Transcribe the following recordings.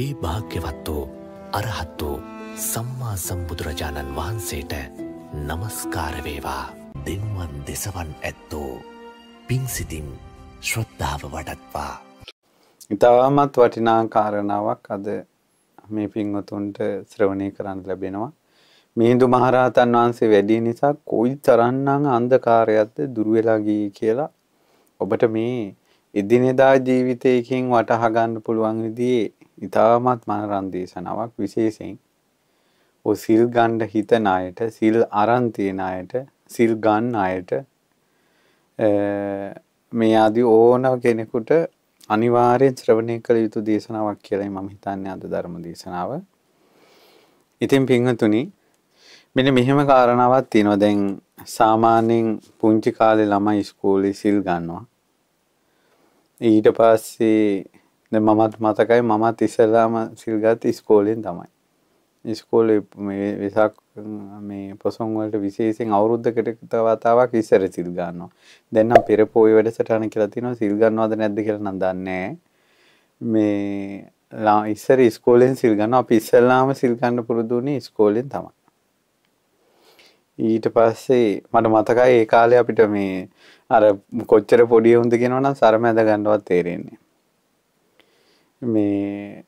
ඒ භාග්‍යවත් වූ අරහත් වූ සම්මා සම්බුදුරජාණන් වහන්සේට නමස්කාරවේවා දෙම්වන් දෙසවන් ඇත්තෝ පින්සිතින් ශ්‍රද්ධාව වඩත්වා. ඉතාමත් වටිනා කාරණාවක් අද මේ පින්වතුන්ට ශ්‍රවණය කරන්න ලැබෙනවා. මිහිඳු මහරහතන් වහන්සේ වැඩි නිසා කොයි තරම්නම් අන්ධකාරයක්ද දුර වෙලා ගියේ කියලා ඔබට මේ එදිනෙදා ජීවිතයකින් වටහා ගන්න පුළුවන් විදිහේ ඉතාමත් මනරන්දේශනාවක් විශේෂයෙන් ඔ සිල් ගණ්ඩ හිතන අයට සිල් අරන්තියෙන අයට සිල් ගන්න අයට මේ අදි ඕන කෙනෙකුට අනිවාර්යෙන් ශ්‍රවණය කළ යුතු දේශනාවක් කියලයි මම හිතන්නේ අද ධර්ම දේශනාව. ඉතින් පිංහතුනි මෙන මෙහෙම කාරණාවත් තියෙනවා දැන් සාමාන්‍යයෙන් පුංචි කාලේ ළමයි ස්කෝලේ සිල් ගන්නවා. ඊට පස්සේ මමත් මතකයි මමත් ඉස්සල්ලාම සිල්ගත් ඉස්කෝලෙන් තමයි. ඉස්කෝල වෙසක් මේ පොසොන්වලට විශේසිෙන් අවුද්ධකට වතාවක් ඉස්සර සිල්ගන්නවා දෙන්නම් පෙර පෝයි වැඩසටන කියලතින සිල්ගන්නවාද නැද්ද කියර නදන්නේ මේ ලා ඉස්සර ස්කෝලෙන් සිල්ගන්න අප ඉස්සල්ලාම සිල්ගන්න පුරුදුනේ ස්කෝලෙන් තම ඊට පස්සේ මට මතකයි ඒ කාලය අපිට මේ අර කොච්චර පොඩිය හුඳ කියෙනවනම් සරම ඇද ගණඩුවත් තේරෙන්නේ මේ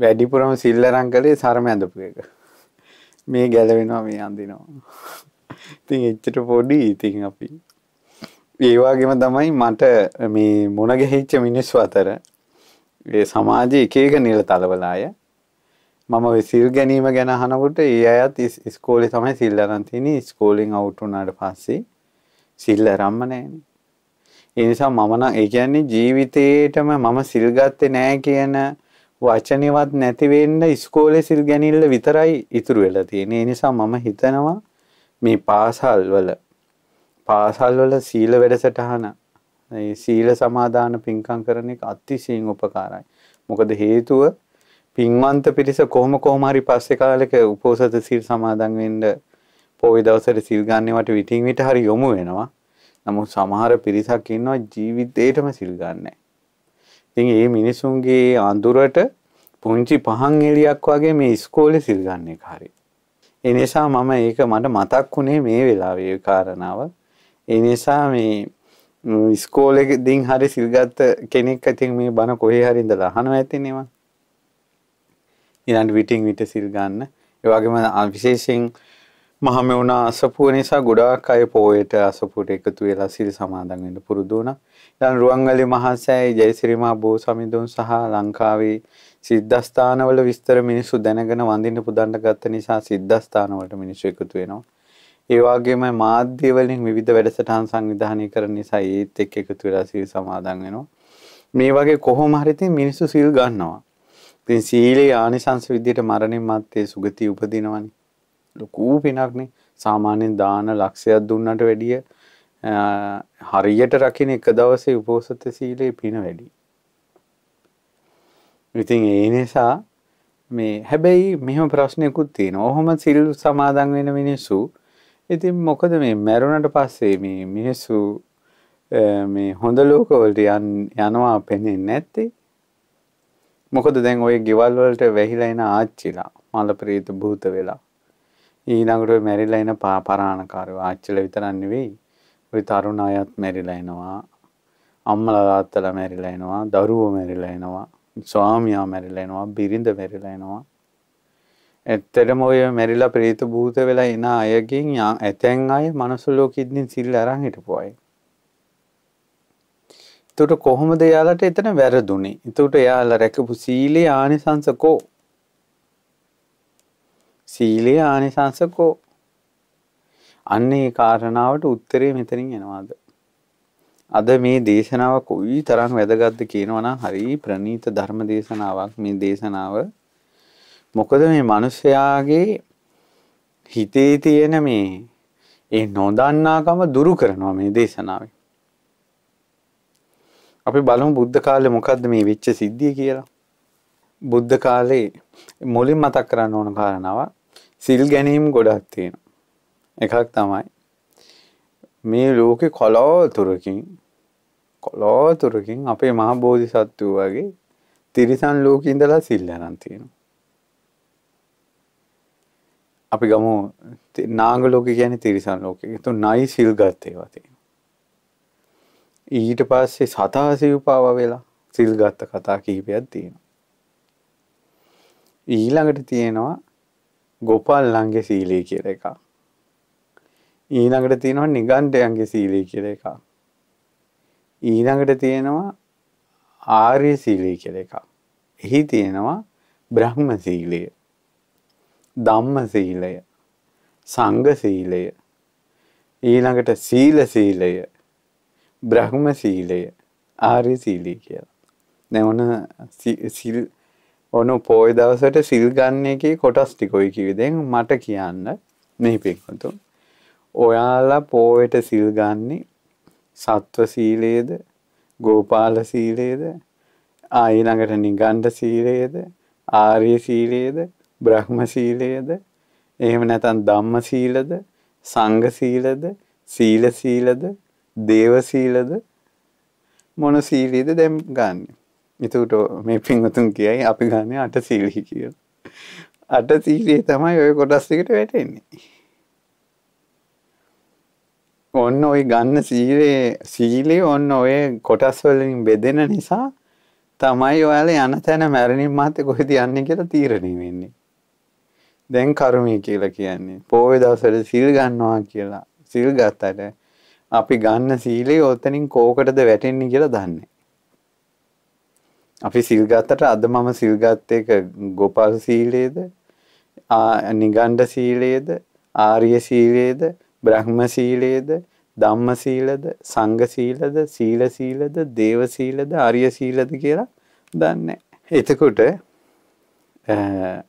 වැඩිපුරම සිල්ලරං කලේ සරම ඇඳපු එක මේ ගැලවෙනවා මේ අඳනවා ඉතින් එච්චට පොඩි ඉතින් අපි ඒවාගේම තමයි මට මේ මොන ගැහිච්ච මිනිස් අතර සමාජය එකක නිල තලවලාය මම සිල් ගැනීම ගැන හනකොට ඒ අයත් ස්කෝලි තමයි සිල්ලරන්තිනි ස්කෝලිං අවුටුනාට පස්සේ සිල්ල රම්ම නෑනේ ඒ නිසා මම නම් ඒ කියන්නේ ජීවිතේටම මම සිල් ගත්තේ නෑ කියන වචනෙවත් නැති වෙන්න ඉස්කෝලේ සිල් ගැනීමල විතරයි ඉතුරු වෙලා තියෙන්නේ. ඒ නිසා මම හිතනවා මේ පාසල් වල පාසල් වල සීල වැඩසටහන ඒ සීල සමාදාන පින්කම් කරන එක අතිශයින් උපකාරයි. මොකද හේතුව පින්වන්ත පිරිස කොහොම කොහොම හරි පස්සේ කාලෙක උපෝසත සීල් සමාදන් වෙන්න පොයි දවසට සිල් ගන්නවට විටින් විට හරි යොමු වෙනවා. නමුත් සමහර පිරිසක් ඉන්නවා ජීවිතේටම සිල් ගන්නෑ. ඉතින් මේ මිනිසුන්ගේ අඳුරට පුංචි පහන් එළියක් වගේ මේ ඉස්කෝලේ සිල් ගන්න එක හරි. ඒ නිසා මම ඒක මට මතක් වුණේ මේ වෙලාවේ ඒ කාරණාව. ඒ නිසා මේ ඉස්කෝලෙකින් හරි සිල්ගත්ත කෙනෙක් ඉතින් මේ බණ කොහේ හරි ඉඳලා අහනවා ඇතිනේ මං. ඊළඟ විටින් විට සිල් ගන්න. ඒ වගේම විශේෂයෙන් මහමෙවුණ අසපුුව නිසා ගොඩාක් අය පෝයට අසපුට එකතු වෙලා සිල් සමාදන්වෙන්න පුරුදුන. දන් රුවන්ගලි මහසෑයි ජයසිරිමා බෝ සමිඳුන් සහ ලංකාවේ සිද්ධස්ථානවල විස්තර මිනිස්සු දැනගෙන වඳන්න පුදන්ඩ ගත්ත නිසා සිද්ධස්ථානවලට මිනිස්සු එකතු වෙනවා. ඒවාගේම මාධ්‍යවලින් විධ වැඩසටහන් සංවිධානය කර නිසා ඒත් එක් එකතු වෙලා සිල් සමාදන් වෙනවා. මේ වගේ කොහොම හරිතින් මිනිස්සු සිල් ගන්නවා. තින් සීලේ ආනිසංස විදියට මරණින් මත්තේ සුගති උපදිනවනි ලොකූ පිනක්නේ සාමාන්‍යෙන් දාන ලක්ෂයක් දුන්නට වැඩිය හරියට රකින එක දවසේ උපෝසත සීලේ පින වැඩි. ඉතින් ඒ නිසා මේ හැබැයි මෙහම ප්‍රශ්නයකුත් තියෙන ඔහොම සිල් සමාදන් වෙන මිනිස්සු ඉතින් මොකද මේ මැරුණට පස්සේ මේ මිනිස්සු මේ හොඳ ලෝකවලට යනවා පෙනෙන් නැත්තේ මොකද දැන් ඔය ගෙවල්වලට වැහිලා එන ආච්චිලා මල ප්‍රීත භූත වෙලා ඊළඟට මැරිලා එන පාරාණකාරයෝ ආච්චිලා විතරක් නෙවෙයි ওই තරුණ අයත් මැරිලා එනවා අම්මලා තාත්තලා මැරිලා එනවා දරුවෝ මැරිලා එනවා ස්වාමියා මැරිලා එනවා බිරිඳ මැරිලා එනවා ඇත්තටම ඔය මැරිලා ප්‍රේත භූත වෙලා එන අයගෙන් ඇතැන් අය මනුස්ස ලෝකෙකින් සිල් අරන් හිටපු අය එතකොට කොහොමද යාලට එතන වැරදුනේ එතකොට යාලා රැකපු සීලේ ආනිසංසකෝ සීලයේ ආනිසංස කෝ? අන්නේ කාරණාවට උත්තරේ මෙතනින් එනවාද? අද මේ දේශනාව කොයි තරම් වැදගත්ද කියනවා නම් හරි ප්‍රණීත ධර්ම දේශනාවක් මේ දේශනාව. මොකද මේ මිනිස්යාගේ හිතේ තියෙන මේ ඒ නොදන්නාකම දුරු කරනවා මේ දේශනාවෙන්. අපි බලමු බුද්ධ කාලේ මොකද්ද මේ වෙච්ච සිද්ධිය කියලා. බුද්ධ කාලේ මුලින් මතක් කරන්න ඕන කාරණාවක් සිල් ගැනීම් ගොඩක් තියෙන. එකක් තමයි. මේ ලෝකෙ කොලෝතුරකින් කොලෝතුරකින් අපේ මහ බෝධි සත්වූ වගේ තිරිසන් ලෝකින්දලා සිල්ලනන් තියෙනවා. අපි ගමු නාග ලෝක ගැන තිරිසන් ලෝක තු නයි සිල් ගත්තේවා තියෙන. ඊට පස්සේ සතා සිව්පාව වෙලා සිල් ගත්ත කතා කිහිපයක් තියෙනවා. ඊළඟට තියෙනවා ගොපල්ලන්ගේ සීලී කියර එක. ඊනඟට තියෙනවා නිගන්ටයන්ගේ සීලී කියර එක. ඊනඟට තියෙනවා ආර්ය සීලී කියර එක. එහි තියෙනවා බ්‍රහ්ම සීලය ධම්ම සීලය සංඝ සීලය ඊළඟට සීල සීලය බ්‍රහ්ම සීලය ආර්ය සීලී කියලා. දැන් ඔන සිල් ඔනු පෝය දවසට සිල් ගන්න එකේ කොටස් ටිකොයි කිවිදෙන් මට කියන්න මෙහි පික්වතුන්. ඔයාලා පෝයට සිල් ගන්නේ සත්ව සීලේද ගෝපාල සීලේද ආයිළඟට නිගණ්ඩ සීලේද ආර්ය සීලේද බ්‍රහ්ම සීලේද එහෙම නැතන් ධම්ම සීලද සංඝ සීලද සීල සීලද දේව සීලද මොන සීලීද දැම් ගන්නේ එතකට මේ පින්වතුන් කියයි අපි ගන්න අට සීලි කිය. අට සීලයේ තමයි ඔය කොටස්සිකට වැටෙන්නේ. ඔන්න ඔය ගන්න සීලේ සීලේ ඔන්න ඔය කොටස්වලින් බෙදෙන නිසා තමයි ඔයාල යන තැන මැරණින් මත කොහෙද යන්න කියලා තීරණය වෙන්නේ. දැන් කරුමී කියලා කියන්නේ පෝය දවසට සිල් ගන්නවා කියලා සිල් ගත්තට අපි ගන්න සීලේ ඔතනින් කෝකටද වැටෙන්නේ කියලා දන්නේ. අපි සිල්ගත්තට අද මම සිල්ගත්තයක ගොපල් සීලේද නිගණ්ඩ සීලේද ආරිය සීලේද බ්‍රහ්ම සීලේද ධම්ම සීලද සංඝ සීලද සීල සීලද දේව සීලද ආර්ය සීලද කියලා දන්නේ. එතකොට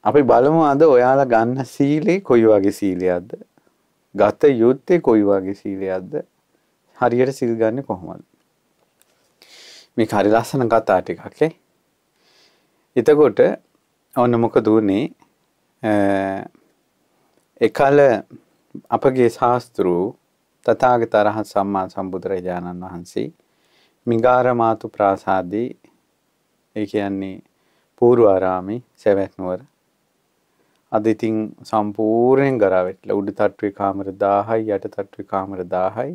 අපි බලමු අද ඔයාලා ගන්න සීලේ කොයි වගේ සීලයක්ද? ගත යුත්තේ කොයි වගේ සීලයක්ද? හරියට සිල් ගන්න කොහොමද? මේ හරි ලස්සන කතා ටිකක් ඈ. එතකොට ඔන්න මොක දුන්නේ එකල අපගේ ශාස්තෘූ තතාග තරහ සම්මා සම්බුදුරජාණන් වහන්සේ මිගාරමාතු ප්‍රාසාදී ඒ කියන්නේ පූර්වාරාමි සැවැත්නුවර අද ඉතින් සම්පූර්ණයෙන් ගරාවෙටලා උඩ තට්ටුවේ කාමර 1000යි යට තට්ටුවේ කාමර 1000යි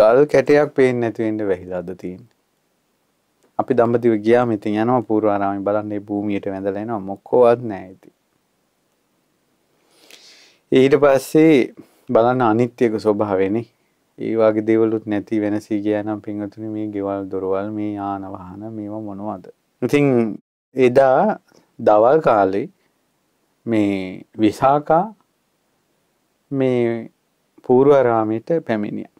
ගල් කැටයක් පේන්නේ නැති වෙන්න වැහිලා අද තියෙන්නේ අපි දම්ඹතිව ගියා මිතින් යනවා පූර්වාරාමි බලන්නේ භූමියට වැඳලෙනවා මොක්කෝවත් නෑ ඉතින්. ඊට පස්සේ බලන්න අනිත්‍යක ස්වභාවයනේ ඒ වගේ දේවලුත් නැති වෙනසී ගියා නම් පින්වතුනි මේ ගෙවල් දොරවල් මේ යාන වාහන මේවා මොනවද? ඉතින් එදා දවල් කාලේ මේ විසාකා මේ පූර්වාරාමයට පැමිණියා.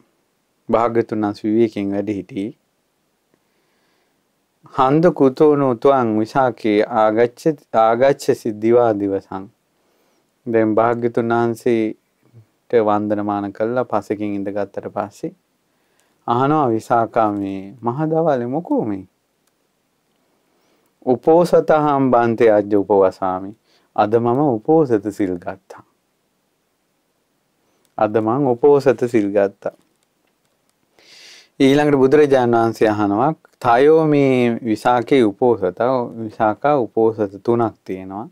භාග්‍යතුන් වහන්සේ විවේකයෙන් වැඩ සිටියේ හන්ද කුතෝ නොතුවන් විසාකී ආගච්ඡසි දිවා දිවසං. දැන් භාග්‍යතුන් වහන්සේට වන්දනමාන කළා පසෙකින් ඉඳගත්තට පස්සේ අහනවා විසාකා මේ මහදවලේ මොකෝ මේ? උපෝසතහම් බන්තේ අජ්ජ උපවසාමි. අද මම උපෝසත සිල් ගත්තා. අද මං උපෝසත සිල් ගත්තා. ඊළඟට බුදුරජාණන් වහන්සේ අහනවා තයෝ මේ විසාකේ උපෝසත විසාකා උපෝසත තුනක් තියෙනවා.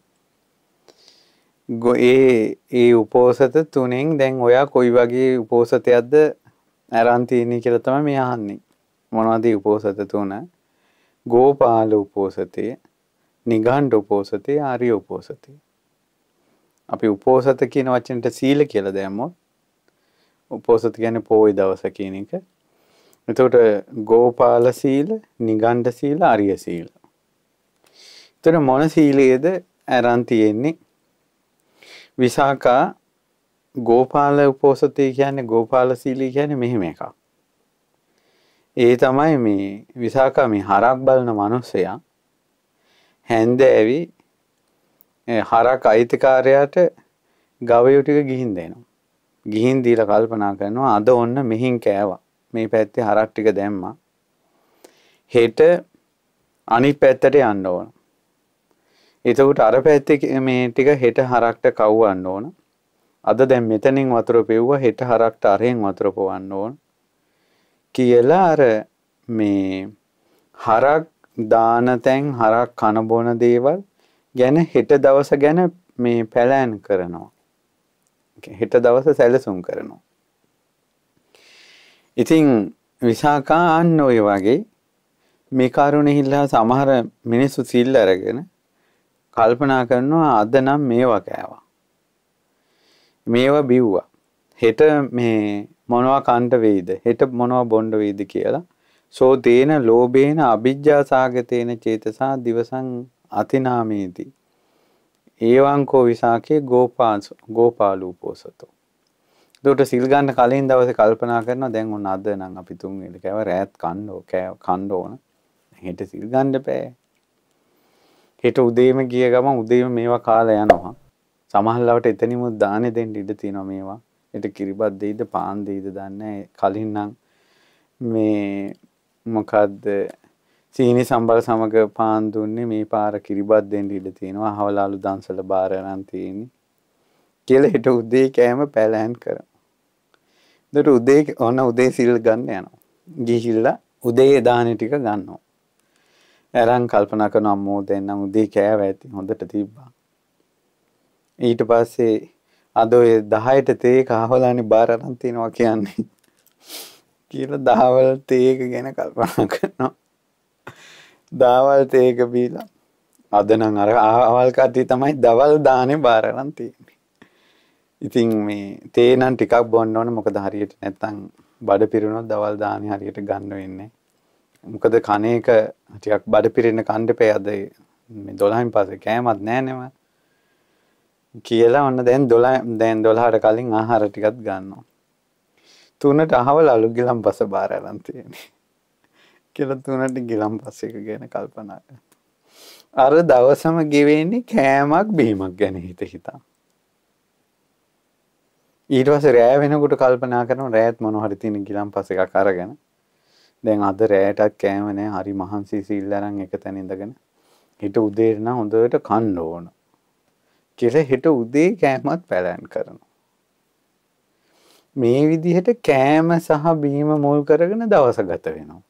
ඒ ඒ උපෝසත තුනෙන් දැන් ඔයා කොයි වගේ උපෝසතයක්ද අරන් තියෙන්නේ කියලා තමයි මේ අහන්නේ. මොනවද උපෝසත තුන? ගෝපාල උපෝසතය, නිගණ්ඨ උපෝසතය, ආර්ය උපෝසතය. අපි උපෝසත කියන වචනට සීල කියලා දැම්මොත් උපෝසත කියන්නේ පොයි දවස කියන එක. එතකොට ගෝපාල සීල නිගණ්ඩ සීල අරිය සීල. එතන මොන සීලයේද අරන් තියෙන්නේ? විසාකා ගෝපාල උපෝසතේ කියන්නේ ගෝපාල සීලී කියන්නේ මෙහෙම එකක්. ඒ තමයි මේ විසාකා මේ හරක් බලන මිනිසයා හැන්ද ඇවි හරක් අයිතිකාරයාට ගවයෝ ටික ගිහින් දෙනවා. ගිහින් දීලා කල්පනා කරනවා අද ඔන්න මෙහින් කෑවා. මේ පැත්තේ හරක් ටික දැම්මා. හෙට අනිත් පැත්තට යන්න ඕන. එතකොට අර පැත්තේ මේ ටික හෙට හරක්ට කවවන්න ඕන. අද දැන් මෙතනින් වතුර පෙව්වා හෙට හරක්ට අරහෙන් වතුර පොවන්න ඕන. කියලා අර මේ හරක් දාන තැන් හරක් කන බොන දේවල් ගැන හෙට දවස ගැන මේ පැලෑන් කරනවා. හෙට දවස සැලසුම් කරනවා. ඉතින් විසාකා අන්න ඔය වගේ මේ කරුණ හිල්ලා සමහර මිනිස්සු සිල් අරගෙන කල්පනා කරනවා අද නම් මේවා කෑවා. මේවා බිව්වා. හෙට මේ මොනවා කන්ට වෙයිද? හෙට මොනවා බොණ්ඩ වෙයිද කියලා. සෝ තේන ලෝභේන අභිජ්ජා සාගතේන චේතසා දිවසං අතිනාමේති. ඒවං කෝ විසාකේ ගෝපාසු ගෝපාලූපෝසතෝ දට සිල්ගන්න කලින් දවස කල්පනා කරන දැන් ඔන්න අද නම් අපි තුන් එලිකැව රෑත් කණ්ඩෝ කෑ කණ්ඩ ඕන හෙට සිල්ගණ්ඩ පෑ හෙට උදේම ගිය ගම උදේම මේවා කාලා යනවා සමහල්ලවට එතනිමුත් දානෙ දෙන්න ඉඩ තියෙනවා මේවා එට කිරිබත් දෙයිද පාන් දෙයිද දන්න කලින්නම් මේ මොකක්ද සීනි සම්බල් සමග පාන් දුන්නේ මේ පාර කිරිබත් දෙන්න ඉඩ තියෙනවා හවලාලු දන්සල බාරණන් තියෙන්නේ කියලා හිට උදේ කෑම පැලෑන් කරනවා. දට උදේ ඔන්න උදේ සිල් ගන්න යනවා. ගිහිල්ලා උදේ දාන ටික ගන්නවා. ඇරන් කල්පනා කරන අම්මෝ දෙන්නම් උදේ කෑව ඇති හොඳට තිබ්බා. ඊට පස්සේ අද ඔය 10ට තේ කහවලානේ බාර අරන් තිනවා කියන්නේ. කියලා දහවල් තේක ගැන කල්පනා කරනවා. දහවල් තේක බීලා අද නම් අර ආවල් කට්ටිය තමයි දවල් දානේ බාර අරන් තියෙන්නේ. ඉතින් මේ තේ නම් ටිකක් බොන්න ඕන මොකද හරියට නැත්තම් බඩ පිරුණොත් දවල් දාන්නේ හරියට ගන්න වෙන්නේ. මොකද කන එක ටිකක් බඩ පිරෙන්න කණ්ඩපේ අද මේ 12න් පස්සේ කෑමක් නැහැනේම. කියලා ඔන්න දැන් 12 දැන් 12ට කලින් ආහාර ටිකක් ගන්නවා. තුනට අහවල අලු ගිලම් පස බාර අරන් තියෙන්නේ. කියලා තුනට ගිලම් පස එක ගැන කල්පනා කරනවා. අර දවසම ගෙවෙන්නේ කෑමක් බීමක් ගැන හිත හිතා. ඊට පස්සේ රෑ වෙනකොට කල්පනා කරනවා රෑත් මොන හරි තියෙන ගිලම්පස් එකක් අරගෙන දැන් අද රෑටත් කෑම නැහැ හරි මහන්සි සීල් අරන් එක තැන ඉඳගෙන හිට උදේ නම් හොඳට කන්න ඕන කියලා හිට උදේ කෑමත් පැලෑන් කරනවා මේ විදිහට කෑම සහ බීම මුල් කරගෙන දවස ගත වෙනවා.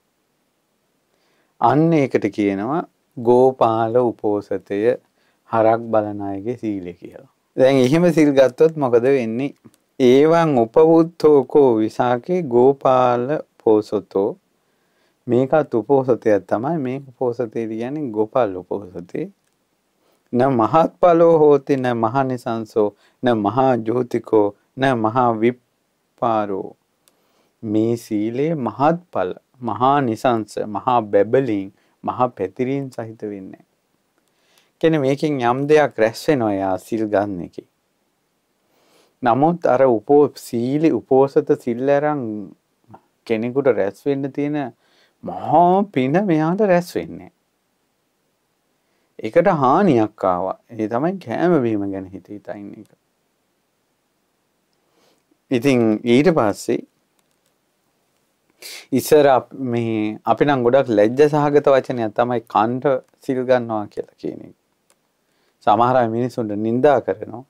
අන්න ඒකට කියනවා ගෝපාල උපෝසතය හරක් බලන අයගේ සීලය කියලා. දැන් එහෙම සිල් ගත්තොත් මොකද වෙන්නේ? ඒවං උපවුත්තෝකෝ විසාකේ ගෝපාල පෝසතෝ මේකත් උපෝසතයක් තමයි මේ උපෝසතේ කියන්නේ ගෝපාල උපෝසතේ න මහත්ඵලෝ හෝති න මහනිසංසෝ න මහා ජෝතිකෝ න මහා විපාරෝ මේ සීලේ මහත්ඵල මහා නිසංස මහා බැබලින් මහා පැතිරීම් සහිත වෙන්නේ. කියන්නේ මේකෙන් යම් දෙයක් රැස් වෙනවා යා සිල් ගන්න එකේ. නමුත් අර උපෝ සීලි උපෝසත සිල්ලරං කෙනෙකුට රැස් වෙන්න තියෙන මහා පින මෙයාට රැස් වෙන්නේ. එකට හානියක් ආවා. ඒ තමයි කෑම බීම ගැන හිත හිතා ඉන්න එක. ඉතින් ඊට පස්සේ ඉස්සර මේ අපි නම් ගොඩක් ලැජ්ජ සහගත වචනයක් තමයි කන්ට සිල් ගන්නවා කියලා කියන එක. සමහර මිනිසුන්ට නිඳා කරනවා.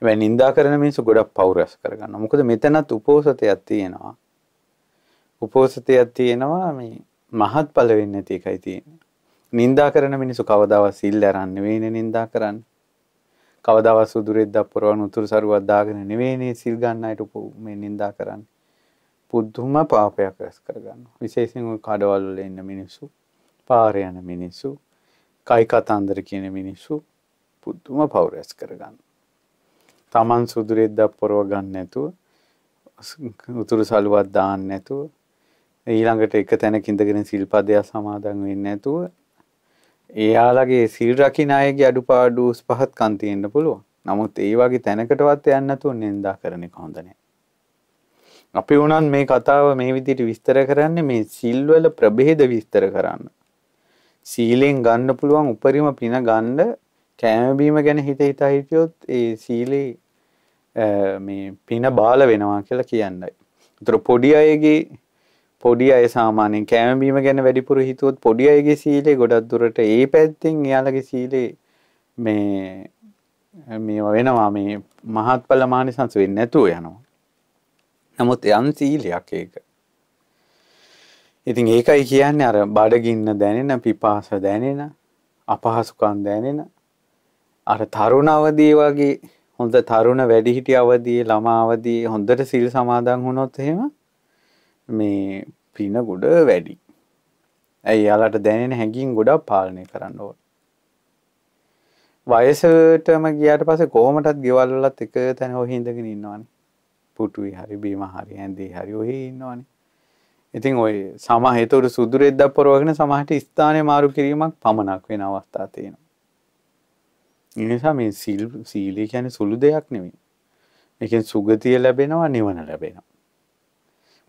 හැබැයි නිඳා කරන මිනිස්සු ගොඩක් පව් රැස් කරගන්නවා. මොකද මෙතනත් උපෝසතයක් තියෙනවා. උපෝසතයක් තියෙනවා මේ මහත්ඵල වෙන්නේ නැති එකයි තියෙන්නේ. නිඳා කරන මිනිස්සු කවදාවත් සිල් දරන්නේ නෙවෙයිනේ නිඳා කරන්නේ. කවදාවත් සුදුරෙද්දක් පොරවන උතුරු සරුවක් දාගෙන නෙවෙයිනේ සිල් ගන්න අයට මේ නිඳා කරන්නේ. පුදුම පාපයක් රැස් කරගන්නවා. විශේෂයෙන් ওই කඩවල වල ඉන්න මිනිස්සු, පාර යන මිනිස්සු, කයි කතන්දර කියන මිනිස්සු පුදුම පව් රැස් කරගන්නවා. Taman සුදු රෙද්දක් පොරව ගන්න නැතුව උතුරු සළුවක් දාන්න නැතුව ඊළඟට එක තැනක ඉඳගෙන සිල්පදයක් සමාදන් වෙන්නේ නැතුව එයාලගේ සිල් රකින්න අයගේ අඩුපාඩු පහත්කම් තියෙන්න පුළුවන්. නමුත් ඒ වගේ තැනකටවත් යන්න නැතුව නින්දා කරන එක හොඳ නැහැ. අපි වුණත් මේ කතාව මේ විදිහට විස්තර කරන්නේ මේ සිල් වල ප්‍රභේද විස්තර කරන්න. සීලෙන් ගන්න පුළුවන් උපරිම පින ගන්න කෑම බීම ගැන හිත හිතා හිටියොත් ඒ සීලේ මේ පින බාල වෙනවා කියලා කියන්නයි. ඒතර පොඩි අයගේ පොඩි අය සාමාන්‍යයෙන් කෑම බීම ගැන වැඩිපුර හිතුවොත් පොඩි අයගේ සීලේ ගොඩක් දුරට ඒ පැත්තෙන් එයාලගේ සීලේ මේ මේ වෙනවා මේ මහත්ඵල මානිසංස වෙන්නේ නැතුව යනවා. නමුත් යම් සීලයක් ඒක. ඉතින් ඒකයි කියන්නේ අර බඩගින්න දැනෙන, පිපාස දැනෙන, අපහසුකම් දැනෙන අර තරුණ අවදී වගේ හොඳ තරුණ වැඩිහිටි අවදී ළමාවදී හොඳට සිල් සමාදන් වුණොත් එහෙම මේ පින ගොඩ වැඩි. ඇයි යාලට දැනෙන හැඟීම් ගොඩක් පාලනය කරන්න ඕන. වයසටම ගියාට පස්සේ කොහොමටත් ගෙවල් වලත් එක තැන ඔහි ඉඳගෙන ඉන්නවනේ. පුටුයි හරි බීම හරි ඇඳේ හරි ඔහි ඉන්නවනේ. ඉතින් ඔය සමහ ඒතර සුදුරෙද්දක් පරවගෙන සමහරට ස්ථානය මාරු කිරීමක් පමණක් වෙන අවස්ථා තියෙනවා. නිසා මේ සිල් සීලය කියන්නේ සුළු දෙයක් නෙමෙයි. මේකෙන් සුගතිය ලැබෙනවා නිවන ලැබෙනවා.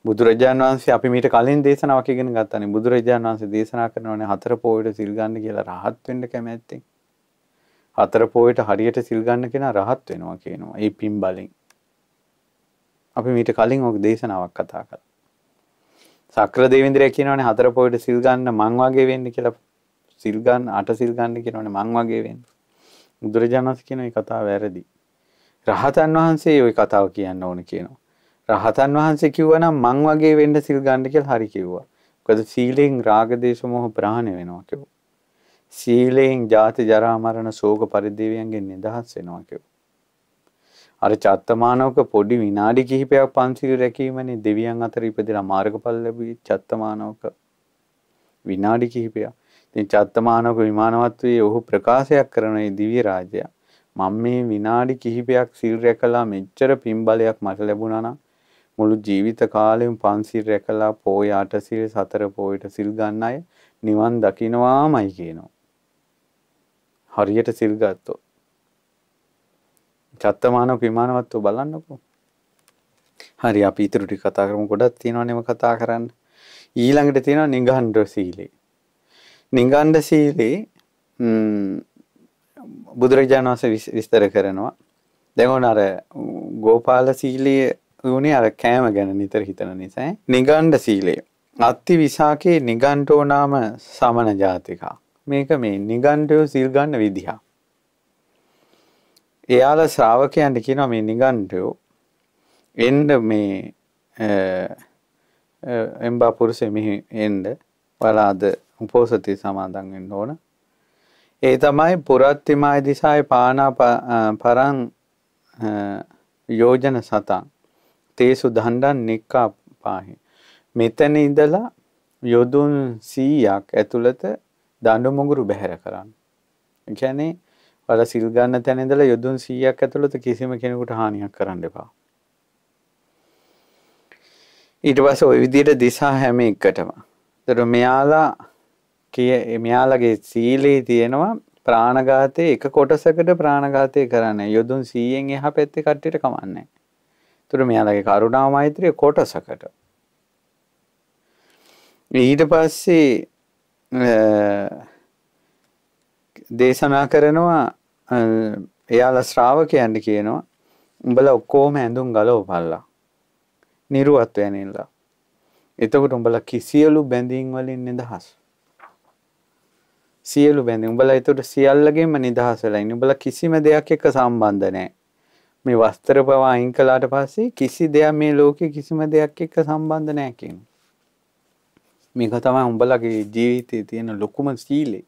බුදුරජාණන් වහන්සේ අපි මීට කලින් දේශනාවක් ඉගෙන ගත්තානේ බුදුරජාණන් වහන්සේ දේශනා කරනවානේ හතර පොයට සිල් ගන්න කියලා රහත් වෙන්න කැමැත්තෙන්. හතර පොයට හරියට සිල් ගන්න කෙනා රහත් වෙනවා කියනවා. ඒ පින් බලෙන්. අපි මීට කලින් ඕක දේශනාවක් කතා කළා. සක්‍ර දේවේන්ද්‍රය කියනවානේ හතර පොයට සිල් ගන්න මං වගේ වෙන්න කියලා සිල් ගන්න අට සිල් ගන්න කියනවනේ මං වගේ වෙන්න. බුදුරජාණන්ස් කියන ඒ කතාව වැරදි. රහතන් වහන්සේ ওই කතාව කියන්න ඕන කියනවා. රහතන් වහන්සේ කිව්වනම් මං වගේ වෙන්න සිල් ගන්න කියලා හරි කිව්වා. මොකද සීලෙන් රාග දේශ මොහ ප්‍රහාණය වෙනවා කිව්වා. සීලයෙන් ජාති ජරා මරණ ශෝක පරිදේවයන්ගෙන් නිදහස් වෙනවා කියෝ. අර චත්තමානවක පොඩි විනාඩි කිහිපයක් පන්සිල් රැකීමනේ දෙවියන් අතර ඉපදලා මාර්ගඵල ලැබී චත්තමානවක විනාඩි කිහිපයක්. ඉතින් චත්තමානක විමානවත්වයේ ඔහු ප්‍රකාශයක් කරන දිව්‍ය රාජ්‍යය මම මේ විනාඩි කිහිපයක් සිල් රැකලා මෙච්චර පින්බලයක් මට ලැබුණා නම් මුළු ජීවිත කාලෙම පන්සිල් රැකලා පොය අට සිල් සතර පොයට සිල් ගන්න අය නිවන් දකින්නවාමයි කියනවා. හරියට සිල් ගත්තොත්. චත්තමානක විමානවත්ව බලන්නකෝ. හරි අපි ඊටු ටික කතා කරමු ගොඩක් තියෙනවනේ කතා කරන්න. ඊළඟට තියෙනවා නිගණ්ඨ සීලේ. නිගණ්ඩ සීලේ බුදුරජාණන් වහන්සේ විස්තර කරනවා. දැන් ඕන අර ගෝපාල සීලයේ වුණේ අර කෑම ගැන නිතර හිතන නිසා නිගණ්ඩ සීලය. අත්ති විසාකේ නිගණ්ඨෝ නාම සමන ජාතිකා. මේක මේ නිගණ්ඨයෝ සීල් ගන්න විදිහ. එයාලා ශ්‍රාවකයන්ට කියනවා මේ නිගණ්ඨයෝ එන්න මේ එම්බා පුරුෂය මෙහි එන්න වලාද උපෝසති සමාදන් වෙන්න ඕන. ඒ තමයි පුරත්තිමාය දිසාය පානා පරං යෝජන සතන් තේසු දණ්ඩන් නික්කා පාහි. මෙතන ඉඳලා යොදුන් සීයක් ඇතුළත දඩු මුගුරු බැහැර කරන්න. ගැනේ වල සිල්ගන්න තැනෙදල යොදුන් සීයක් ඇතුළත කිසිම කෙනෙකුට හානියක් කරන්න එපා. ඊට පස්සේ ওই විදිහට දිසා හැම එකටම. ඒතර මෙයාලා කිය මෙයාලගේ සීලේ තියෙනවා ප්‍රාණඝාතයේ එක කොටසකට ප්‍රාණඝාතය කරන්නේ යොදුන් 100න් එහා පැත්තේ කට්ටියට කමන්නේ. ඒතර මෙයාලගේ කරුණා මෛත්‍රිය කොටසකට. ඊට පස්සේ දේශනා කරනවා එයාලා ශ්‍රාවකයන්ට කියනවා උඹලා ඔක්කොම ඇඳුම් ගලවපල්ලා. නිර්වත්වයෙන් ඉන්නලා. එතකොට උඹලා කිසියලු බැඳීම් වලින් නිදහස්. සියලු බැඳ උඹලා එතකොට සියල්ලගෙන්ම නිදහස් වෙලා ඉන්නේ. උඹලා කිසිම දෙයක් එක්ක සම්බන්ධ නැහැ. මේ වස්ත්‍ර පව අයින් කළාට පස්සේ කිසි දෙයක් මේ ලෝකේ කිසිම දෙයක් එක්ක සම්බන්ධ නැහැ කියන. මේක තමයි උඹලගේ ජීවිතයේ තියෙන ලොකුම සීලය.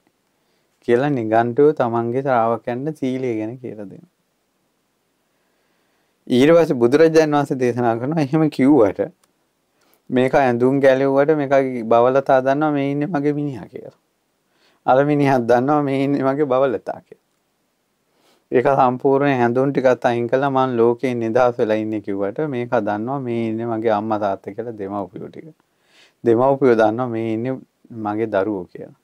කියලා නිගන්ඨව තමන්ගේ ශ්‍රාවකයන්ට සීලය ගැන කියලා දෙනවා. ඊට පස්සේ බුදුරජාණන් වහන්සේ දේශනා කරනවා එහෙම කිව්වට මේක ඇඳුම් ගැලෙව්වට මේක බවලතා දන්නවා මේ ඉන්නේ මගේ මිනිහා කියලා. අර මිනිහක් දන්නවා මේ ඉන්නේ මගේ බවලතා කියලා. ඒක සම්පූර්ණයෙන් හැඳුන් ටිකත් අයින් කළා මං ලෝකේ නිදහස් වෙලා ඉන්නේ කිව්වට මේක දන්නවා මේ ඉන්නේ මගේ අම්මා තාත්තා කියලා දෙමව්පියෝ ටික. දෙමව්පියෝ දන්නවා මේ ඉන්නේ මගේ දරුවෝ කියලා.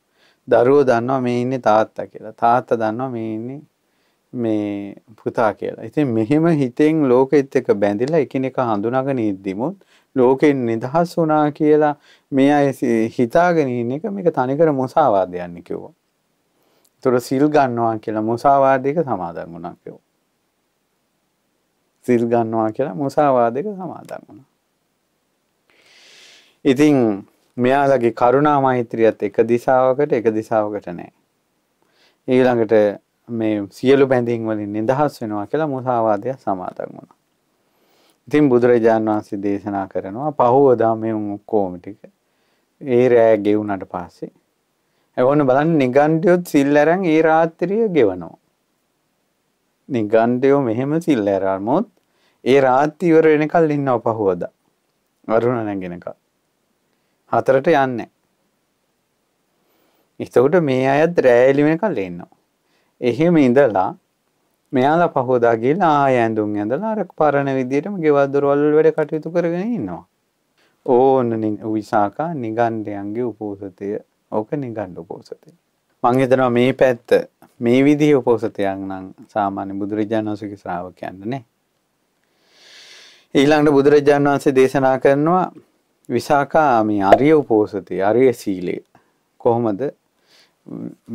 දරුවෝ දන්නවා මේ ඉන්නේ තාත්තා කියලා. තාත්තා දන්නවා මේ ඉන්නේ මේ පුතා කියලා. ඉතින් මෙහෙම හිතෙන් ලෝකෙත් එක බැඳිලා එකිනෙක හඳුනාගෙන ඉද්දිමුත් ලෝකෙන් නිදහස් වුණා කියලා මේ අය හිතාගෙන ඉන්න එක මේක තනිකර මොසාවාදයන්න කිව්වා. ඒතර සිල් ගන්නවා කියලා මොසාවාදයක සමාදන් වුණා කිව්වා. සිල් ගන්නවා කියලා මොසාවාදයක සමාදන් වුණා. ඉතින් මෙයාලගේ කරුණා මෛත්‍රියත් එක දිශාවකට එක දිශාවකට නෑ. ඊළඟට මේ සියලු බැඳීම් වලින් නිදහස් වෙනවා කියලා මොසාවාදය සමාදන් වුණා. ඉතින් බුදුරජාණන් වහන්සේ දේශනා කරනවා පහවදා මේ ඔක්කොම ටික ඒ රෑ ගෙවුනට පස්සේ ඔන්න බලන්න නිගණ්ඨයොත් සිල් අරන් ඒ රාත්‍රිය ගෙවනවා නිගණ්ඨයෝ මෙහෙම සිල් අරමොත් ඒ රාත්‍රි ඉවර වෙනකල් ඉන්නව පහවදා වරුණ නැගෙනකල් හතරට යන්නේ එතකොට මේ අයත් රෑ එළි වෙනකල් ඉන්නවා එහෙම ඉඳලා මෙයාලා පහෝදා ගිහිල්ලා ආය ඇඳුම් ඇඳලා අර පරණ විදියටම ගෙවල් දොරවල් වල වැඩ කටයුතු කරගෙන ඉන්නවා. ඕන්න විසාකා නිගණ්ඨයන්ගේ උපෝසතය. ඕක නිගණ්ඨ උපෝසතය. මං හිතනවා මේ පැත්ත මේ විදිහේ උපෝසතයක් නම් සාමාන්‍ය බුදුරජාණන් වහන්සේගේ ශ්‍රාවකයන්ට නේ. ඊළඟට බුදුරජාණන් වහන්සේ දේශනා කරනවා විසාකා මේ අරිය උපෝසතය, අරිය සීලය. කොහොමද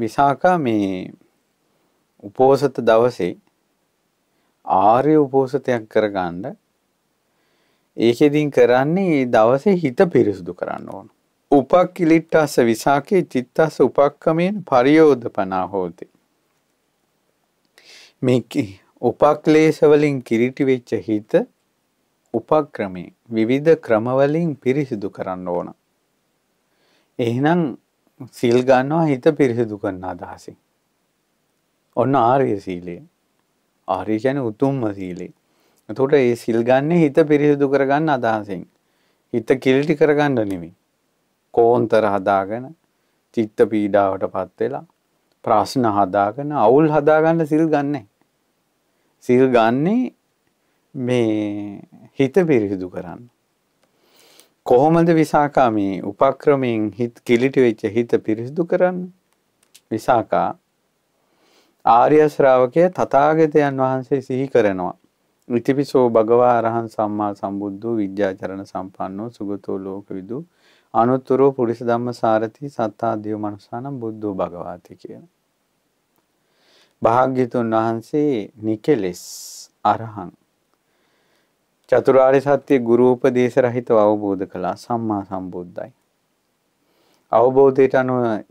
විසාකා මේ උපෝසත දවසේ ආර්ය උපෝසතයක් කරගන්න ඒකෙදින් කරන්නේ දවසේ හිත පිරිසුදු කරන්න ඕන. උපක් කිලිට්ටස විසාකේ චිත්තස උපක්කමයෙන් පරියෝධපනා හෝති. මේ උපක්ලේශවලින් කිරිටි වෙච්ච හිත උපක්‍රමේ විවිධ ක්‍රමවලින් පිරිසිදු කරන්න ඕන. එහෙනම් සිල් ගන්නවා හිත පිරිසිදු කරන අදහසින්. ඔන්න ආර්ය සීලය. ආර්ය කියන්නේ උතුම්ම සීලය. එතකොට මේ සිල් ගන්න හිත පිරිසිදු කරගන්න අදහසෙන්. හිත කිලිටි කරගන්න නෙමෙයි. කෝන්තර හදාගෙන චිත්ත පීඩාවටපත් වෙලා ප්‍රශ්න හදාගෙන අවුල් හදාගන්න සිල් ගන්නෑ. සිල් ගන්නේ මේ හිත පිරිසිදු කරන්න. කොහොමද විසාකා මේ උපක්‍රමයෙන් හිත කිලිටි වෙච්ච හිත පිරිසිදු කරන්න? විසාකා ආර්ය ශ්‍රාවකය තථාගතයන් වහන්සේ සිහි කරනවා. ඉතිපිසෝ භගවා අරහං සම්මා සම්බුද්ධෝ විද්‍යාචරණ සම්පන්නෝ සුගතෝ ලෝකවිදු අනුත්තරෝ පුරිස ධම්ම සාරති සත්තා දිව මනුසානම් බුද්ධෝ භගවාති කියන. භාග්‍යතුන් වහන්සේ නිකෙලෙස් අරහං චතුරාර්ය සත්‍ය ගුරු උපදේශ රහිතව අවබෝධ කළා සම්මා සම්බුද්ධයි. අවබෝධයට අනුව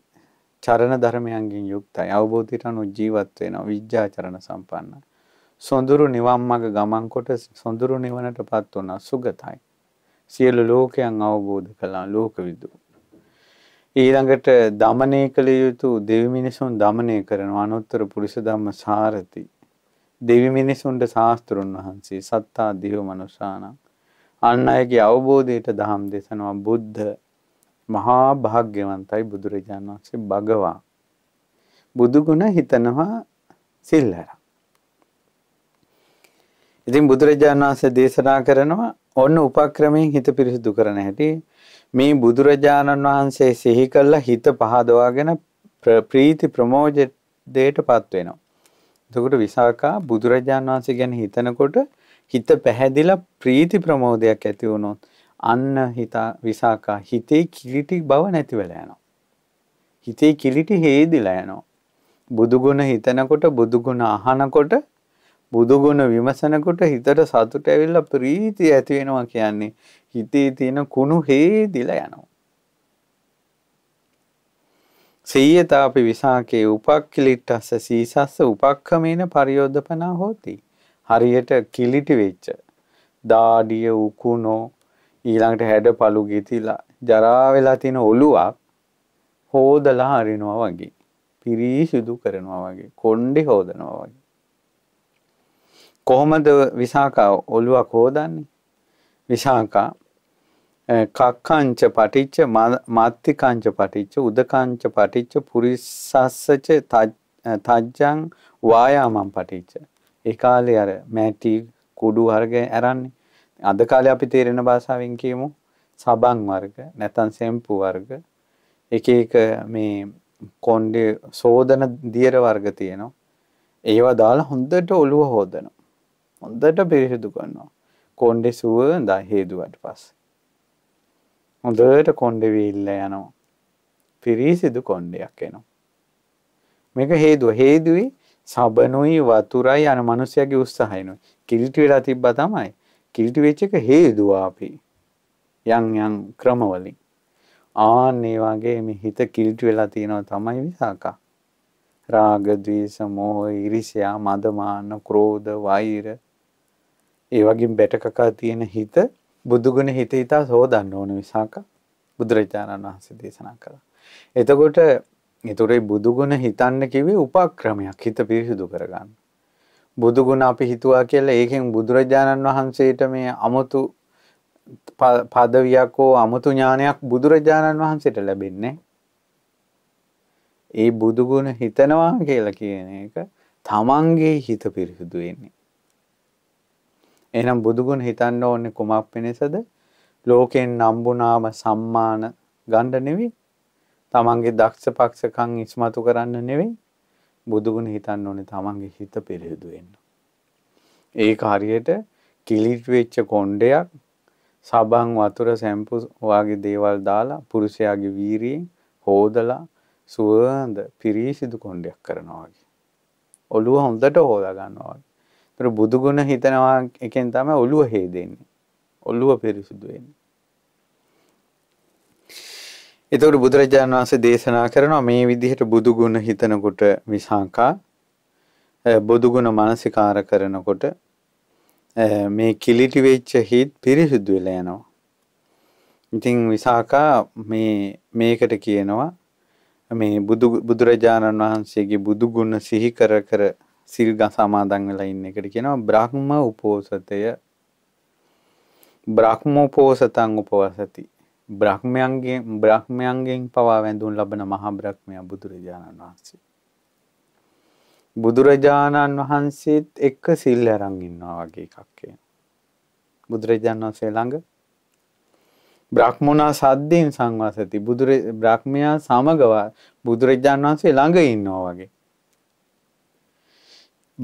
චරණ ධර්මයන්ගෙන් යුක්තයි. අවබෝධයට අනුව ජීවත් වෙනවා. විඥාචරණ සම්පන්නයි. සොඳුරු නිවන් මඟ ගමන් කොට සොඳුරු නිවනටපත් වුණා. සුගතයි. සියලු ලෝකයන් අවබෝධ කළා. ලෝකවිදු. ඊළඟට දමනය කළ යුතු දෙවි මිනිසුන් දමනය කරනවා. අනුත්තර පුරුෂ ධම්ම සාරති. දෙවි මිනිසුන්ට ශාස්තෘන් වහන්සේ සත්තා දිව මනුසානම් අන් අයගේ අවබෝධයට දහම් දෙසනවා බුද්ධ මහා භාග්‍යවන්තයි බුදුරජාණන් වහන්සේ භගවා. බුදුගුණ හිතනවා සිල්හර. ඉතින් බුදුරජාණන් වහන්සේ දේශනා කරනවා ඔන්න උපක්‍රමයෙන් හිත පිරිසිදු කරන හැටි මේ බුදුරජාණන් වහන්සේ සිහි කළා හිත පහදවාගෙන ප්‍රීති ප්‍රමෝදයටපත් වෙනවා. එතකොට විසාකා බුදුරජාණන් වහන්සේ ගැන හිතනකොට හිත පැහැදිලා ප්‍රීති ප්‍රමෝදයක් ඇති වුණොත් අන්න හිත විසාකා හිතේ කිලිටි බව නැති වෙලා යනවා. හිතේ කිලිටි හේදිලා යනවා. බුදුගුණ හිතනකොට බුදුගුණ අහනකොට බුදුගුණ විමසනකොට හිතට සතුට ඇවිල්ලා ප්‍රීතිය ඇති වෙනවා කියන්නේ හිතේ තියෙන කුණු හේදිලා යනවා. සීයතාපි විසාකේ උපක්කිලිට්ටස්ස සීසස්ස උපක්ඛමේන පරියෝධපනා හෝති. හරියට කිලිටි වෙච්ච දාඩිය උකුණෝ ඊළඟට හැඩ පළු ගිතිලා ජරා වෙලා තියෙන ඔළුවක් හොදලා හරිනවා වගේ පිරිසිදු කරනවා වගේ කොණ්ඩේ හොදනවා වගේ කොහොමද විසාකා ඔළුවක් හොදන්නේ විසාකා කක්කංච පටිච්ච මාත්තිකංච පටිච්ච උදකංච පටිච්ච පුරිසස්සච තජ්ජං වායාමම් පටිච්ච ඒ කාලේ අර මැටි කුඩු වර්ගය අරන්නේ අද කාලේ අපි තේරෙන භාෂාවෙන් කියමු සබන් වර්ග නැත්නම් සෙම්පු වර්ග එක එක මේ කොණ්ඩේ සෝදන දියර වර්ග තියෙනවා ඒවා දාලා හොඳට ඔළුව හොදනවා හොඳට පිරිසිදු කරනවා කොණ්ඩේ සුවඳ හේදුවට පස්සේ හොඳට කොණ්ඩේ වීල්ල යනවා පිරිසිදු කොණ්ඩයක් එනවා මේක හේදුව හේදුවේ සබනුයි වතුරයි අන මිනිස්සයාගේ උත්සාහයනොයි කිලිටි වෙලා තිබ්බා තමයි කිලිටි වෙච්ච එක හේදුවා අපි යම් යම් ක්‍රමවලින්. ආන්න ඒ වගේ මේ හිත කිලිටි වෙලා තියෙනවා තමයි විසාකා. රාග, ద్వේස, මෝහ, iriසියා, මදමාන, ක්‍රෝධ, වෛර ඒ වගේ බැටකකා තියෙන හිත බුදුගුණ හිත හිතා සෝදන්න ඕන විසාකා. බුදුරජාණන් වහන්සේ දේශනා කළා. එතකොට ඊතරේ බුදුගුණ හිතන්න කිව්වේ උපක්‍රමයක් හිත පිරිසිදු කරගන්න. බුදු ගුණ අපි හිතුවා කියලා ඒකෙන් බුදුරජාණන් වහන්සේට මේ අමුතු පදවියක් හෝ අමුතු ඥානයක් බුදුරජාණන් වහන්සේට ලැබෙන්නේ ඒ බුදු ගුණ හිතනවා කියලා කියන එක තමන්ගේ හිත පිරිසුදු වෙන්නේ එහෙනම් බුදු ගුණ හිතන්න ඕනේ කුමක් වෙනසද ලෝකෙන් නම්බුනාම සම්මාන ගන්න නෙවෙයි තමන්ගේ දක්ෂ පක්ෂකම් ඉස්මතු කරන්න නෙවෙයි බුදුගුණ හිතන්න ඕනේ තමන්ගේ හිත පිරිසිදු වෙන්න. ඒක හරියට කිලිට වෙච්ච කොණ්ඩයක් සබන් වතුර සැම්පු වගේ දේවල් දාලා පුරුෂයාගේ වීරියෙන් හොදලා සුවඳ පිරිසිදු කොණ්ඩයක් කරනවා වගේ. ඔළුව හොඳට හොදා ගන්නවා වගේ. ඒතර බුදුගුණ හිතනවා එකෙන් තමයි ඔළුව හේදෙන්නේ. ඔළුව පිරිසිදු වෙන්නේ. එතකට බුදුරජාණන් වහන්සේ දේශනා කරනවා මේ විදිහට බුදුගුණ හිතනකොට විසංකා බුදුගුණ මානසිකාර කරනකොට මේ කිලිටි වෙච්ච හිත් පිරිසුදු වෙලා යනවා. ඉතින් විසාකා මේ මේකට කියනවා මේ බුදුරජාණන් වහන්සේගේ බුදුගුණ සිහි කර කර සිල් සමාදන් වෙලා ඉන්න එකට කියනවා බ්‍රහ්ම උපෝසතය බ්‍රහ්මෝපෝසතං උපවසති බ්‍රහ්මයන්ගේ බ්‍රහ්මයන්ගෙන් පවා වැඳුම් ලබන මහා බ්‍රහ්මයා බුදුරජාණන් වහන්සේ. බුදුරජාණන් වහන්සේත් එක්ක සිල් අරන් ඉන්නවා වගේ එකක් කියන. බුදුරජාණන් වහන්සේ ළඟ බ්‍රහ්මනා සද්දෙන් සංවාසති බුදුර බ්‍රහ්මයා සමගව බුදුරජාණන් වහන්සේ ළඟ ඉන්නවා වගේ.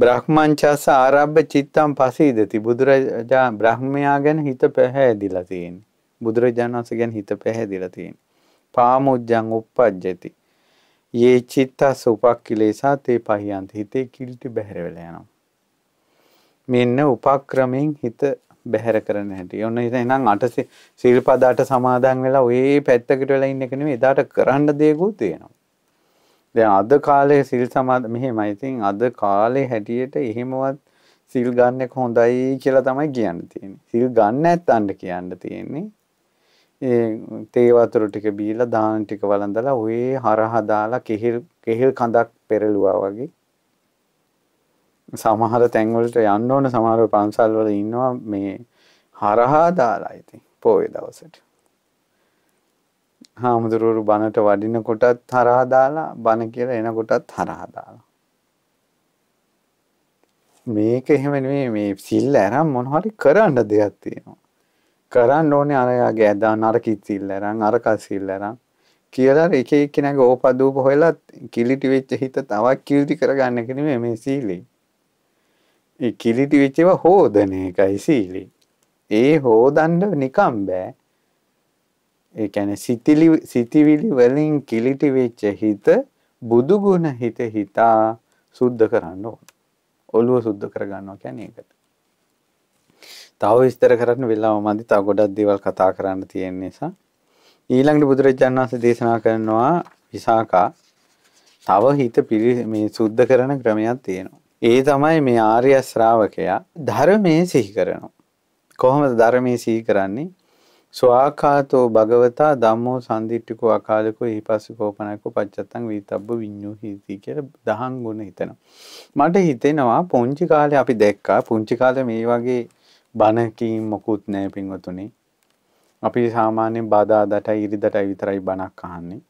බ්‍රහ්මංචස ආරම්භ චිත්තම් පසීදති බුදුරජාණන් බ්‍රහ්මයා ගැන හිත පැහැදිලා තියෙන්නේ. බුදුරජාණන් වහන්සේ ගැන හිත පැහැදිලා තියෙනවා. පාමුජ්ජං uppajjati. යේ චිත්තස උපක්ඛිලේසා තේ පහියන්ති. හිතේ කිලිටි බැහැර වෙලා යනවා. මෙන්න උපක්‍රමෙන් හිත බැහැර කරන හැටි. ඔන්න එහෙනම් අට සිල්පදාට සමාදන් වෙලා ඔය පැත්තකට වෙලා ඉන්න එක නෙමෙයි එදාට කරන්න දේකුත් තියෙනවා. දැන් අද කාලේ සිල් සමාද මෙහෙමයි. ඉතින් අද කාලේ හැටියට එහෙමවත් සිල් ගන්න එක හොඳයි කියලා තමයි කියන්න තියෙන්නේ. සිල් ගන්න නැත්නම් කියන්න තියෙන්නේ. ඒ තේ වතුර ටික බීලා දාන ටික වළඳලා ඔයේ හරහා දාලා කෙහෙල් කෙහෙල් කඳක් පෙරළුවා වගේ සමහර තැන් වලට යන්න ඕන සමහර පන්සල් වල ඉන්නවා මේ හරහා දාලා ඉතින් පොයේ දවසට හාමුදුරුවරු බණට වඩිනකොටත් හරහා දාලා බණ කියලා එනකොටත් හරහා දාලා මේක එහෙම නෙමෙයි මේ සිල් අරන් මොනවහරි කරන්න දෙයක් තියෙනවා කරන්න ඕනේ අරයාගේ ඇදා නරකිත් සිල් අරන් අරක සිල් අරන් කියලා එක එක්කෙනාගේ ඕපදූප හොයලා කිලිටි වෙච්ච හිත තවත් කිලිටි කරගන්න එක නෙමෙයි මේ සීලේ. ඒ කිලිටි වෙච්ච ඒවා හොදන එකයි සීලේ. ඒ හොදන්න නිකම් බෑ. ඒ කියන්නේ සිතිලි සිතිවිලි වලින් කිලිටි වෙච්ච හිත බුදු ගුණ හිත හිතා සුද්ධ කරන්න ඕන. ඔළුව සුද්ධ කරගන්නවා කියන්නේ ඒකට. තව විස්තර කරන්න වෙලාව මදි තව ගොඩක් දේවල් කතා කරන්න තියෙන නිසා ඊළඟට බුදුරජාණන් වහන්සේ දේශනා කරනවා විසාකා තව හිත මේ සුද්ධ කරන ක්‍රමයක් තියෙනවා. ඒ තමයි මේ ආර්ය ශ්‍රාවකයා ධර්මයේ සිහි කරනවා. කොහොමද ධර්මයේ සිහි කරන්නේ? ස්වාකාතෝ භගවතා ධම්මෝ සම්දිට්ඨිකෝ අකාලිකෝ ඊපස්සු කෝපනකෝ පච්චත්තං වීතබ්බ විඤ්ඤුහිති කියලා දහං ගුණ හිතෙනවා. මට හිතෙනවා පුංචි කාලේ අපි දැක්කා පුංචි කාලේ මේ වගේ බණකින් මොකුත් නෑ පින්වතුනි. අපි සාමාන්‍යයෙන් බදාදටයි ඉරිදටයි විතරයි බණක් අහන්නේ.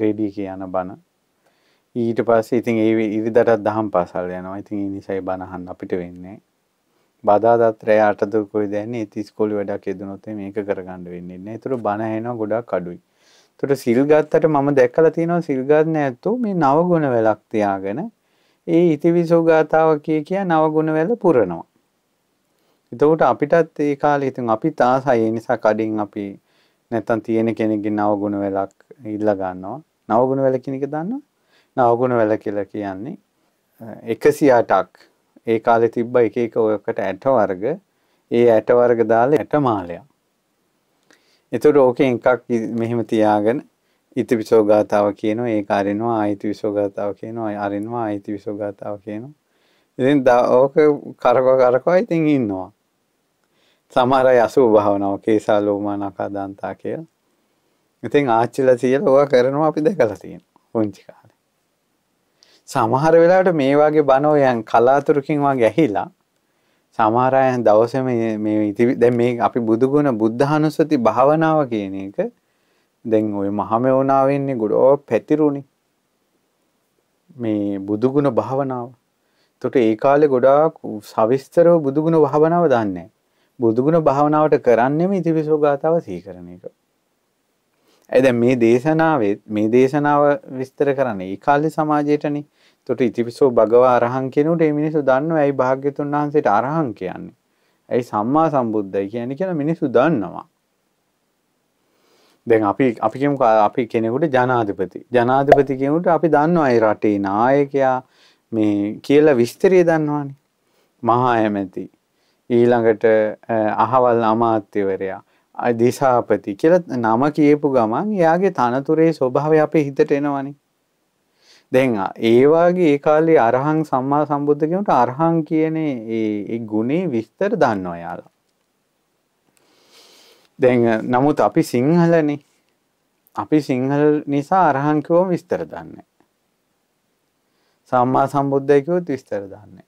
රේඩිය කියන බණ. ඊට පස්සේ ඉතින් ඒ ඉරිදටත් දහම් පාසල් යනවා. ඉතින් ඒ නිසායි බණ අහන්න අපිට වෙන්නේ. බදාදත් රැයටද කොයි දැන්නේ ඒත් ඉස්කෝලේ වැඩක් යෙදුනොත් මේක කරගන්න වෙන්නේ නැහැ. ඒතර බණ ඇහෙනවා ගොඩක් අඩුයි. ඒතර සිල් ගත්තට මම දැකලා තියෙනවා සිල් ගන්න ඇත්තෝ මේ නව ගුණ වලක් තියාගෙන ඒ ඉතිවිසෝ ගාතාව කිය කියා නව ගුණ වල පුරනවා. එතකොට අපිටත් ඒ කාලේ ඉතින් අපිත් ආසයි ඒ නිසා කඩින් අපි නැත්තම් තියෙන කෙනෙක්ගේ නවගුණ වෙලක් ඉල්ලා ගන්නවා. නවගුණ වෙල කියන එක දන්නවා? නවගුණ වෙල කියලා කියන්නේ 108ක් ඒ කාලේ තිබ්බ එක එක ඔයකට ඇට වර්ග ඒ ඇට වර්ග දාලා ඇට මාලයක්. එතකොට ඕකෙන් එකක් මෙහෙම තියාගෙන ඉතිවිසෝ ගාතාව කියනවා ඒක අරිනවා ආයිතිවිසෝ ගාතාව කියනවා අරිනවා ආයිතිවිසෝ ගාතාව කියනවා. ඉතින් ඕක කරකව කරකව ඉතින් ඉන්නවා. සමහර අය අසුභ භාවනාව කේසා ලෝමා නකා දන්තා කියලා. ඉතින් ආච්චිලා සියලා ඕවා කරනවා අපි දැකලා තියෙනවා පුංචි කාලේ. සමහර වෙලාවට මේ වගේ බන ඔයන් කලාතුරකින් වගේ ඇහිලා සමහර අය දවසේ මේ මේ දැන් මේ අපි බුදුගුණ බුද්ධහනුස්සති භාවනාව කියන එක දැන් ওই මහමෙවුනා වෙන්නේ ගොඩෝ පැතිරුණි. මේ බුදුගුණ භාවනාව. එතකොට ඒ කාලේ ගොඩාක් සවිස්තරව බුදුගුණ භාවනාව දන්නේ නැහැ. බුදුගුණ භාවනාවට කරන්නෙම ඉතිපිසෝ ගාථාව සීකරන එක. ඇද මේ දේශනාවත් මේ දේශනාව විස්තර කරන ඒ කාලෙ සමාජයටනේ තොට ඉතිපිසෝ භගවා අරහන් කෙනුට ඒ මිනිසු දන්න ඇයි භාග්‍යතුන් වහන්සේට අරහන් කියන්නේ. ඇයි සම්මා සම්බුද්ධයි කියන කියන මිනිසු දන්නවා. දැන් අපි අපි කියමුකෝ අපි කෙනෙකුට ජනාධිපති ජනාධිපති කෙනෙකුට අපි දන්නවා ඒ රටේ නායකයා මේ කියලා විස්තරය දන්නවනේ මහා ඇමති ඊළඟට අහවල් අමාත්‍යවරයා දිසාපති කියලා නම කියපු ගමන් එයාගේ තනතුරේ ස්වභාවය අපේ හිතට එනවනේ. දැන් ඒ වගේ ඒ කාලේ අරහං සම්මා සම්බුද්ධ කෙනෙකුට අරහං කියන ඒ ඒ ගුණේ විස්තර දන්නවා යාළුවා. දැන් නමුත් අපි සිංහලනේ අපි සිංහල නිසා අරහං කිව්වම විස්තර දන්නේ සම්මා සම්බුද්ධයි කිව්වොත් විස්තර දන්නේ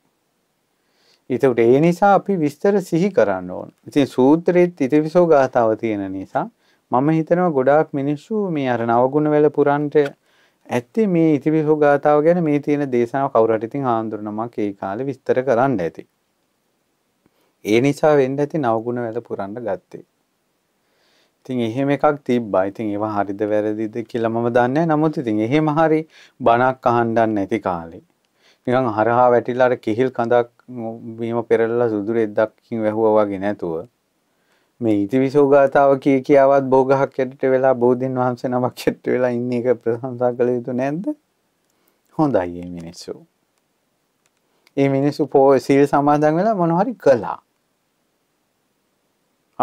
එතකොට ඒ නිසා අපි විස්තර සිහි කරන්න ඕන. ඉතින් සූත්‍රෙත් ඉතිවිසෝ ගාතාව තියෙන නිසා මම හිතනවා ගොඩාක් මිනිස්සු මේ අර නවගුණ වල පුරන්ට ඇත්තේ මේ ඉතිවිසෝ ගාතාව ගැන මේ තියෙන දේශනාව කවුරු හරි ඉතින් ආන්දරණමක් ඒ කාලේ විස්තර කරන්න ඇති. ඒ නිසා වෙන්න ඇති නවගුණ වල පුරන්න ගත්තේ. ඉතින් එහෙම එකක් තිබ්බා. ඉතින් ඒවා හරිද වැරදිද කියලා මම දන්නේ නැහැ. නමුත් ඉතින් එහෙම හරි බණක් අහන්න නැති කාලේ නිකන් හරහා වැටිලා අර කිහිල් කඳක් මෙහෙම පෙරලලා සුදු රෙද්දක්කින් වැහුවා වගේ නැතුව මේ ඉතිවිසෝ ගාතාව කිය කියාවත් බෝගහක් යටට වෙලා බෝධින් වහන්සේ නමක් යටට වෙලා ඉන්න එක ප්‍රශංසා කළ යුතු නැද්ද? හොඳයි මේ මිනිස්සු. මේ මිනිස්සු පොය සීල් සමාදන් වෙලා මොන හරි කළා.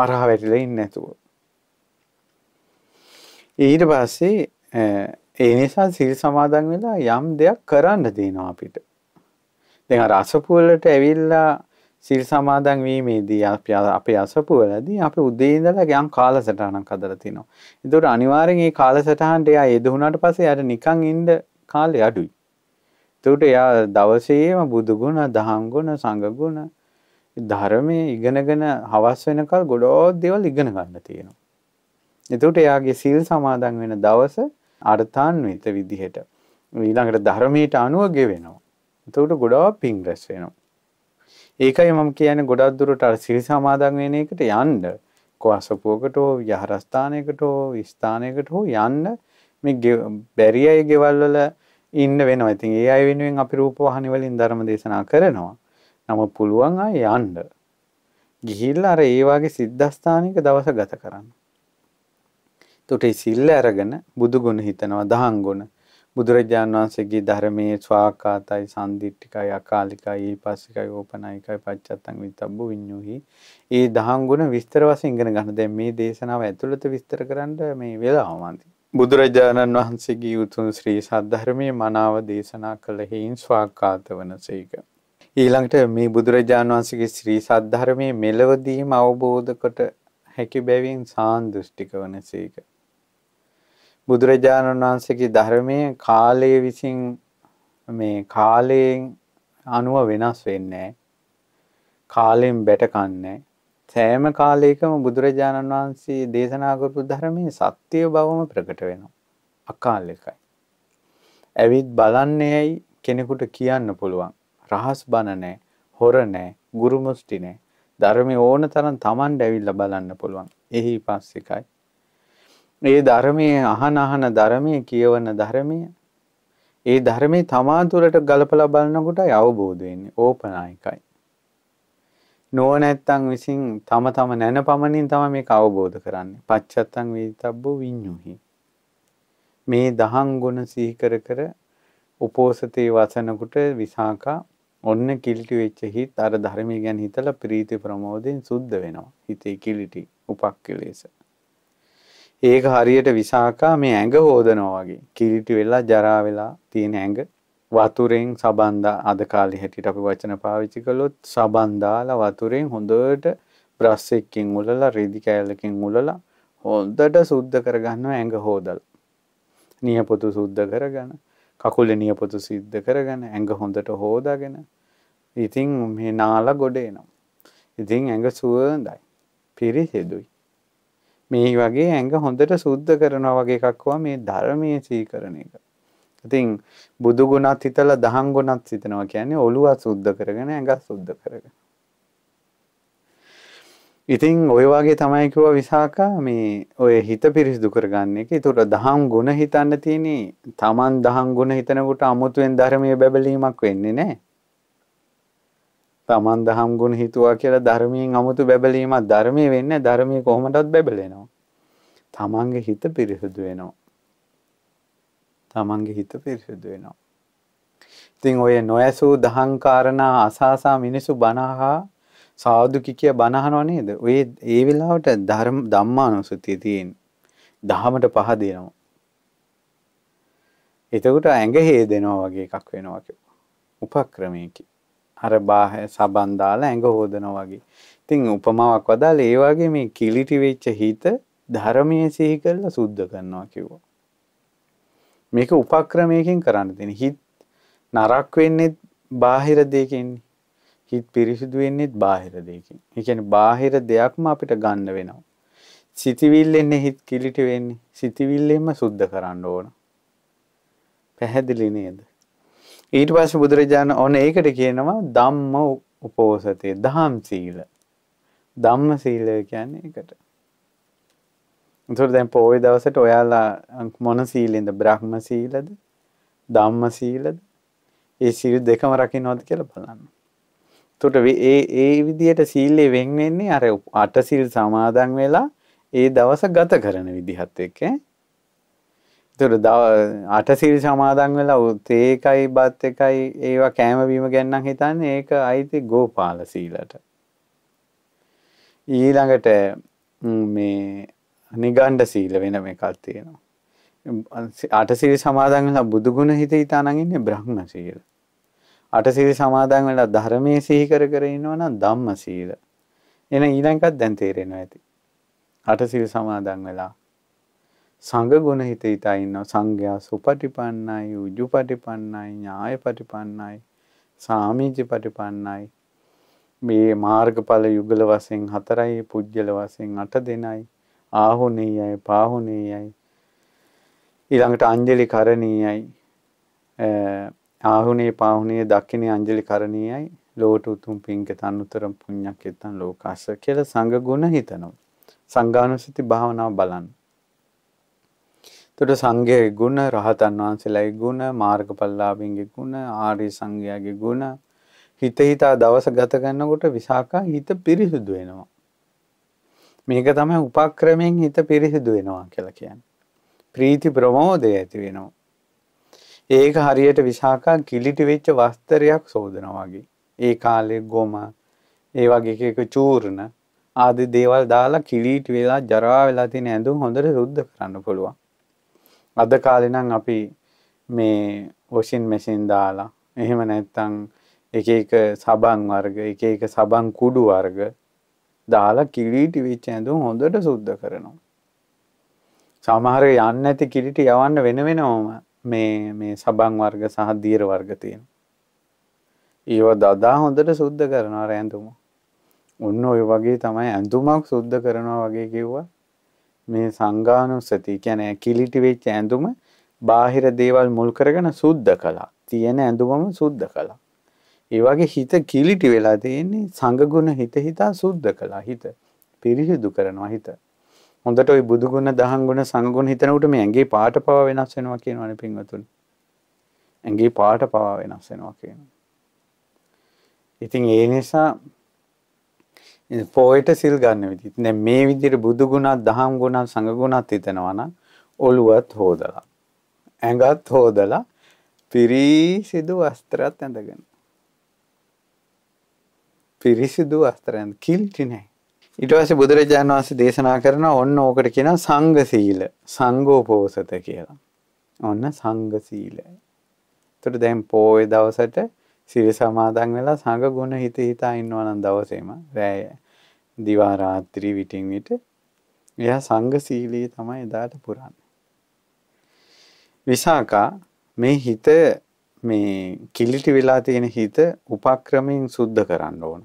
අරහ වැටිලා ඉන්නේ නැතුව. ඊට පස්සේ ඒ නිසා සිල් සමාදන් වෙලා යම් දෙයක් කරන්න තියෙනවා අපිට. දෙ රසපුුවලට ඇවිල්ලා සිල් සමාදන් වීමේදී අපි අපේ අසපුවලදී අපි උදේ ඉඳලා ගියම් කාලසටහනක් හදලා තිනවා. ඒතකොට අනිවාර්යෙන් මේ කාලසටහනට එයා යෙදුණාට පස්සේ එයාට නිකන් ඉන්න කාලය අඩුයි. ඒතකොට එයා දවසේම බුදු ගුණ, දහම් ගුණ, සංඝ ගුණ, ධර්මයේ ඉගෙනගෙන හවස් වෙනකල් ගොඩෝක් දේවල් ඉගෙන ගන්න තියෙනවා. ඒතකොට එයාගේ සිල් සමාදන් වෙන දවස අර්ථාන්විත විදිහට ඊළඟට ධර්මයට අනුව ගෙවෙනවා. එතකොට ගොඩාක් පිං රැස් වෙනවා. ඒකයි මම කියන්නේ ගොඩක් දුරට අර සිල් සමාදන් වෙන එකට යන්න කොහසපුවකට හෝ විහාරස්ථානයකට හෝ ස්ථානයකට හෝ යන්න මේ බැරි අය ගෙවල් වල ඉන්න වෙනවා. ඉතින් ඒ අය වෙනුවෙන් අපි රූප වහන වලින් ධර්ම දේශනා කරනවා. නම පුළුවන් අය යන්න. ගිහිල්ලා අර ඒ වගේ සිද්ධාස්ථානික දවස ගත කරන්න. එතකොට සිල්ල අරගෙන බුදු ගුණ හිතනවා, දහම් ගුණ බුදුරජාණන් වහන්සේගේ ධර්මයේ ස්වාකාතයි සම්දිට්ඨිකයි අකාලිකයි ඊපස්සිකයි ඕපනයිකයි පච්චත්තං විතබ්බු විඤ්ඤුහි ඒ දහම් ගුණ විස්තර වශයෙන් ඉගෙන ගන්න දැන් මේ දේශනාව ඇතුළත විස්තර කරන්න මේ වේලාව මන්ති බුදුරජාණන් වහන්සේගේ උතුම් ශ්‍රී සද්ධර්මයේ මනාව දේශනා කළ හේයින් ස්වාකාත වනසේක ඊළඟට මේ බුදුරජාණන් වහන්සේගේ ශ්‍රී සද්ධර්මයේ මෙලවදීම අවබෝධ කොට හැකි බැවින් සාන්දෘෂ්ටික වනසේක බුදුරජාණන් වහන්සේගේ ධර්මයේ කාලය විසින් මේ කාලයෙන් අනුව වෙනස් වෙන්නේ කාලයෙන් බැටකන්නේ සෑම කාලයකම බුදුරජාණන් වහන්සේ දේශනා කරපු ධර්මයේ සත්‍ය බවම ප්‍රකට වෙනවා අකාලිකයි ඇවිත් බලන්නේ ඇයි කෙනෙකුට කියන්න පුළුවන් රහස් බණ නැහැ හොර නැහැ ගුරු මුස්ටි නැහැ ධර්මයේ ඕන තරම් Taman ඇවිල්ලා බලන්න පුළුවන් එහි පස්සිකයි මේ ධර්මයේ අහන අහන ධර්මයේ කියවන ධර්මයේ ඒ ධර්මයේ තමා තුළට ගලපලා බලනකොටයි අවබෝධ වෙන්නේ ඕපනායකයි. නොනැත්තම් විසින් තම තම නැන පමණින් තමයි මේක අවබෝධ කරන්නේ. පච්චත්තං වේදිතබ්බෝ විඤ්ඤුහි. මේ දහං ගුණ සිහි කර කර උපෝසතේ වසනකට විසාකා ඔන්න කිලිටි වෙච්ච හිත අර ධර්මය ගැන හිතලා ප්‍රීති ප්‍රමෝදයෙන් සුද්ධ වෙනවා. හිතේ කිලිටි උපක්කලේශ. ඒක හරියට විසාකා මේ ඇඟ හෝදනවා වගේ. කිලිටි වෙලා ජරා වෙලා තියෙන ඇඟ වතුරෙන් සබන්දා අද කාලේ හැටියට අපි වචන පාවිච්චි කළොත් සබන්දාලා වතුරෙන් හොඳට බ්‍රස් එකකින් උලලා රෙදි කෑල්ලකින් උලලා හොඳට සුද්ධ කරගන්නවා ඇඟ හෝදලා. නියපොතු සුද්ධ කරගෙන කකුලේ නියපොතු සිද්ධ කරගෙන ඇඟ හොඳට හෝදාගෙන ඉතින් මේ නාලා ගොඩ එනවා. ඉතින් ඇඟ සුවඳයි. පිරිසිදුයි. මේ වගේ ඇඟ හොඳට සුද්ධ කරනවා වගේ එකක් මේ ධර්මයේ සීකරන එක. ඉතින් බුදු ගුණත් හිතලා දහම් ගුණත් හිතනවා කියන්නේ ඔළුව සුද්ධ කරගෙන ඇඟ සුද්ධ කරගෙන. ඉතින් ඔය වගේ තමයි කිව්වා විසාකා මේ ඔය හිත පිරිසිදු කරගන්න එක. ඒතකොට දහම් ගුණ හිතන්න තියෙන්නේ Taman දහම් ගුණ හිතනකොට අමුතුවෙන් ධර්මයේ බැබලීමක් වෙන්නේ නැහැ. තමන් දහම් ගුණ හිතුවා කියලා ධර්මයෙන් අමුතු බැබලීමක් ධර්මයේ වෙන්නේ ධර්මයේ කොහොමදවත් බැබලෙනවා. තමන්ගේ හිත පිරිසුදු වෙනවා. තමන්ගේ හිත පිරිසුදු වෙනවා. ඉතින් ඔය නොයසූ දහං කාරණා අසාසා මිනිසු බනහා සාදු කිකිය බනහනව නේද? ඔය ඒ වෙලාවට ධර්ම ධම්මානුසතිය තියෙන. දහමට පහ දෙනවා. එතකොට ඇඟ හේදෙනවා වගේ එකක් වෙනවා කිව්වා. උපක්‍රමයකින් අර බාහ සබන් දාලා ඇඟ හොදනවා වගේ. ඉතින් උපමාවක් වදාලා ඒ වගේ මේ කිලිටි වෙච්ච හිත ධර්මයේ සිහි කරලා සුද්ධ කරනවා කිව්වා. මේක උපක්‍රමයකින් කරන්න තියෙන. හිත නරක් වෙන්නේ බාහිර දෙයකින්නේ. හිත් පිරිසිදු වෙන්නේත් බාහිර දෙයකින්. ඒ කියන්නේ බාහිර දෙයක්ම අපිට ගන්න වෙනවා. සිතවිල්ලෙන්නේ හිත කිලිටි වෙන්නේ. සිතවිල්ලෙන්ම සුද්ධ කරන්න ඕන. පැහැදිලි නේද? ඊට පස්සේ බුදුරජාණන් ඔන්න ඒකට කියනවා ධම්ම උපෝසතේ දහම් සීල. ධම්ම සීලය කියන්නේ ඒකට. උතර දැන් පොයේ දවසට ඔයාලා මොන සීලෙන්ද? බ්‍රහ්ම සීලද? ධම්ම සීලද? ඒ සීල් දෙකම රකින්නවද කියලා බලන්න. එතකොට ඒ ඒ විදිහට සීලේ වෙන් වෙන්නේ අර අට සීල් සමාදන් වෙලා ඒ දවස ගත කරන විදිහත් එක්ක තුර දව අටසිල් සමාදන් වෙලා ඒකයි බත් එකයි ඒවා කෑම බීම ගැන්නම් හිතන්නේ ඒක අයිති ගෝපාල සීලට. ඊළඟට මේ නිගණ්ඩ සීල වෙන එකක් තියෙනවා. අටසිල් සමාදන් වෙලා බුදුගුණ හිත හිතානම් ඉන්නේ බ්‍රහ්ම සීල. අටසිල් සමාදන් වෙලා ධර්මයේ සිහි කර කර ඉන්නවනම් ධම්ම සීල. එන ඊළඟකත් දැන් තේරෙනවා ඇති. අටසිල් සමාදන් වෙලා සංඝ ගුණ හිත හිතා ඉන්නවා සංඝයා සුපටිපන්නයි උජුපටිපන්නයි ඥායපටිපන්නයි සාමීචපටිපන්නයි මේ මාර්ගඵල යුගල වශයෙන් හතරයි පුජ්‍යල වශයෙන් අට දෙනයි ආහුණීයයි පාහුණීයයි ඊළඟට අංජලි කරණීයයි ආහුණේ පාහුණේ දක්ෂිනේ අංජලි කරණීයයි ලෝට උතුම් පින්ක තන්තරම් පුණ්‍යක් එතන ලෝකාස කියලා සංඝ ගුණ හිතනවා සංඝානුසති භාවනාව බලන්න එතකොට සංඝයාගේ ගුණ, රහතන් වහන්සේලාගේ ගුණ, මාර්ගඵලලාභින්ගේ ගුණ, ආර්ය සංඝයාගේ ගුණ හිත හිතා දවස ගත කරනකොට විසාකා හිත පිරිසුදු වෙනවා. මේක තමයි උපක්‍රමයෙන් හිත පිරිසුදු වෙනවා කියලා කියන්නේ. ප්‍රීති ප්‍රමෝදය ඇති වෙනවා. ඒක හරියට විසාකා කිලිටි වෙච්ච වස්ත්‍රයක් සෝදනවා වගේ. ඒ කාලේ ගොම ඒ වගේ එක චූර්ණ ආදී දේවල් දාලා කිලිටි වෙලා ජරා වෙලා තියෙන ඇඳුම් හොඳට සුද්ධ කරන්න පුළුවන්. අද කාලෙනම් අපි මේ වොෂින් මැසින් දාලා එහෙම නැත්තං එක එක සබන් වර්ග එක එක සබන් කුඩු වර්ග දාලා කිලිටි වෙච්ච ඇඳුම් හොඳට සුද්ධ කරනවා. සමහර යන්න ඇති කිලිටි යවන්න වෙන වෙනවම මේ මේ සබන් වර්ග සහ දීර වර්ග තියෙන. ඒව දදා හොඳට සුද්ධ කරනවා ඇඳුම. ඔන්න ඔය වගේ තමයි ඇඳුමක් සුද්ධ කරනවා වගේ කිව්වා මේ සංගානුස්සති කියන්නේ කිලිටි වෙච්ච ඇඳුම බාහිර දේවල් මුල් කරගෙන සුද්ධ කළා. තියෙන ඇඳුමම සුද්ධ කළා. ඒ වගේ හිත කිලිටි වෙලා තියෙන්නේ සංගුණ හිත හිතා සුද්ධ කළා හිත. පිරිසිදු කරනවා හිත. හොඳට ওই බුදු ගුණ, දහම් ගුණ, සංගුණ හිතන උට මේ ඇඟේ පාට පවා වෙනස් වෙනවා කියනවනේ පින්වතුනි. ඇඟේ පාට පවා වෙනස් වෙනවා කියනවා. ඉතින් ඒ නිසා පොයට සිල් ගන්න විදිහ. දැන් මේ විදිහට බුදු ගුණත්, දහම් ගුණත්, සංඝ ගුණත් හිතනවා නම් ඔළුවත් හොදලා, ඇඟත් හොදලා, පිරිසිදු වස්ත්‍රයක් ඇඳගෙන. පිරිසිදු වස්ත්‍රයන් කිල්ටි නැහැ. ඊට පස්සේ බුදුරජාණන් වහන්සේ දේශනා කරන ඔන්න ඕකට කියනවා සංඝ සීල සංඝෝපෝසත කියලා. ඔන්න සංඝ සීලය. එතකොට දැන් පොයේ දවසට සිරි සමාදන් වෙලා සංඝ ගුණ හිත හිතා ඉන්නවා නම් දවසේම රැය දිවා රාත්‍රී විටින් විට එයා සංඝ සීලී තමයි එදාට පුරන්නේ. විසාකා මේ හිත මේ කිලිටි වෙලා තියෙන හිත උපක්‍රමයෙන් සුද්ධ කරන්න ඕන.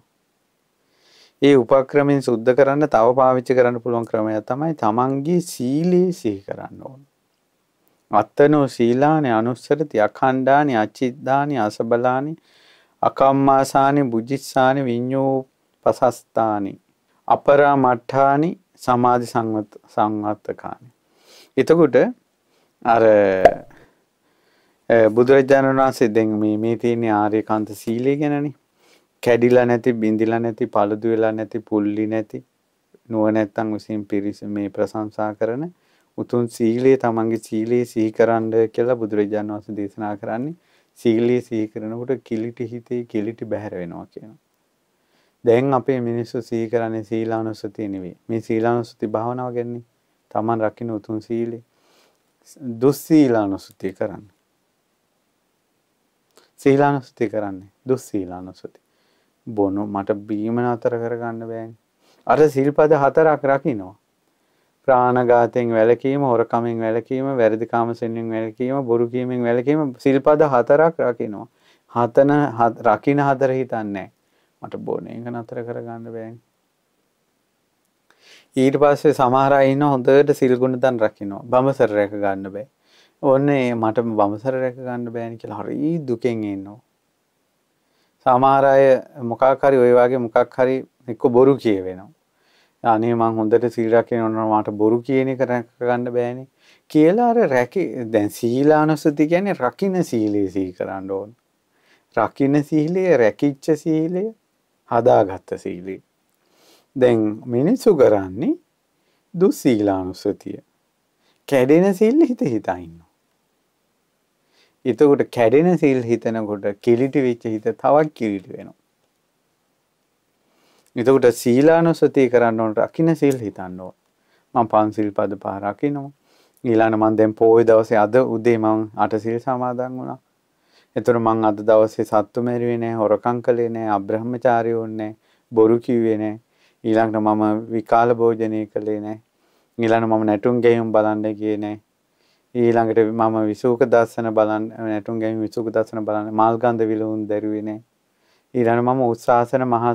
ඒ උපක්‍රමයෙන් සුද්ධ කරන්න තව පාවිච්චි කරන්න පුළුවන් ක්‍රමයක් තමයි තමන්ගේ සීලයේ සිහි කරන්න ඕන. අත්තනෝ සීලානි අනුස්සරති අඛණ්ඩානි අච්චිද්දානි අසබලානි අකම්මාසානි බුජිස්සානි විඤ්ඤෝ පසස්ථානි අපරා මට්ඨානි සමාධි සංවත සංවත්තකානි එතකොට අර බුදුරජාණන් වහන්සේ දැන් මේ මේ තියෙන ආර්යකාන්ත සීලය ගැනනේ කැඩිලා නැති බිඳිලා නැති paludu වෙලා නැති පුල්ලි නැති නුව නැත්තම් විසින් පිරිස මේ ප්‍රශංසා කරන උතුම් සීලයේ තමන්ගේ සීලයේ සිහිකරන්න කියලා බුදුරජාණන් වහන්සේ දේශනා කරන්නේ සීලයේ සිහිකරනකොට කිලිටි හිතේ කිලිටි බැහැර වෙනවා කියනවා. දැන් අපේ මිනිස්සු සිහිකරන්නේ සීලානුස්සතිය නෙවෙයි. මේ සීලානුස්සති භාවනාව ගැන්නේ තමන් රකින්න උතුම් සීලය. දුස්සීලානුස්සතිය කරන්න. සීලානුස්සතිය කරන්නේ දුස්සීලානුස්සතිය. බොන මට බීම නතර කරගන්න බෑනේ. අර සිල්පද හතරක් රකින්නවා. ප්‍රාණඝාතයෙන් වැළකීම, හොරකමින් වැළකීම, වැරදිකාම සෙන්නෙන් වැළකීම, බොරු කීමෙන් වැළකීම සිල්පද හතරක් රකින්නවා. හතන රකින්න හතර හිතන්නේ මට බොන එක නතර කරගන්න බෑන් ඊට පස්සේ සමහර අය ඉන්න හොඳට සිල් ගුණ දන් රකින්න බඹසර රැක ගන්න බෑ ඕන්නේ මට බඹසර රැක ගන්න බෑනේ කියලා හරි දුකෙන් ඉන්නවා සමහර අය මොකක් හරි ওই වගේ මොකක් හරි එක්ක බොරු කියවෙනවා අනේ මං හොඳට සීලයක් කියනවා මට බොරු කියන එක රැක ගන්න බෑනේ කියලා අර රැකි දැන් සීලානුසති කියන්නේ රකින්න සීලය සිහි කරන්න ඕන. රකින්න සීලය, රැකිච්ච සීලය, හදාගත්ත සීලය. දැන් මිනිසු කරන්නේ දු සීලානුසතිය. කැඩෙන සීල් හිත හිතා ඉන්නවා. එතකොට කැඩෙන සීල් හිතනකොට කිලිටි වෙච්ච හිත තවත් කිලිටි වෙනවා. එතකොට සීලානුසතිය කරන්න ඕන රකින්න සීල් හිතන්න ඕන. මම පන්සිල් පද පහ රකින්නවා. ඊළඟ මම දැන් පොයේ දවසේ අද උදේ මම අට සීල් සමාදන් වුණා. එතකොට මම අද දවසේ සත්තු මෙරුවේ නැහැ, හොරකම් කළේ නැහැ, අබ්‍රහ්මචාරී වුණේ නැහැ, බොරු කිව්වේ නැහැ. ඊළඟට මම විකාල භෝජනය කළේ නැහැ. ඊළඟ මම නැටුම් ගැයුම් බලන්න ගියේ නැහැ. ඊළඟට මම විසූක දර්ශන බලන්න නැටුම් ගැයුම් විසූක දර්ශන බලන්න මාල්ගන්ධ විලවුන් දැරුවේ නැහැ. ඊළඟ මම උත්සාසන මහා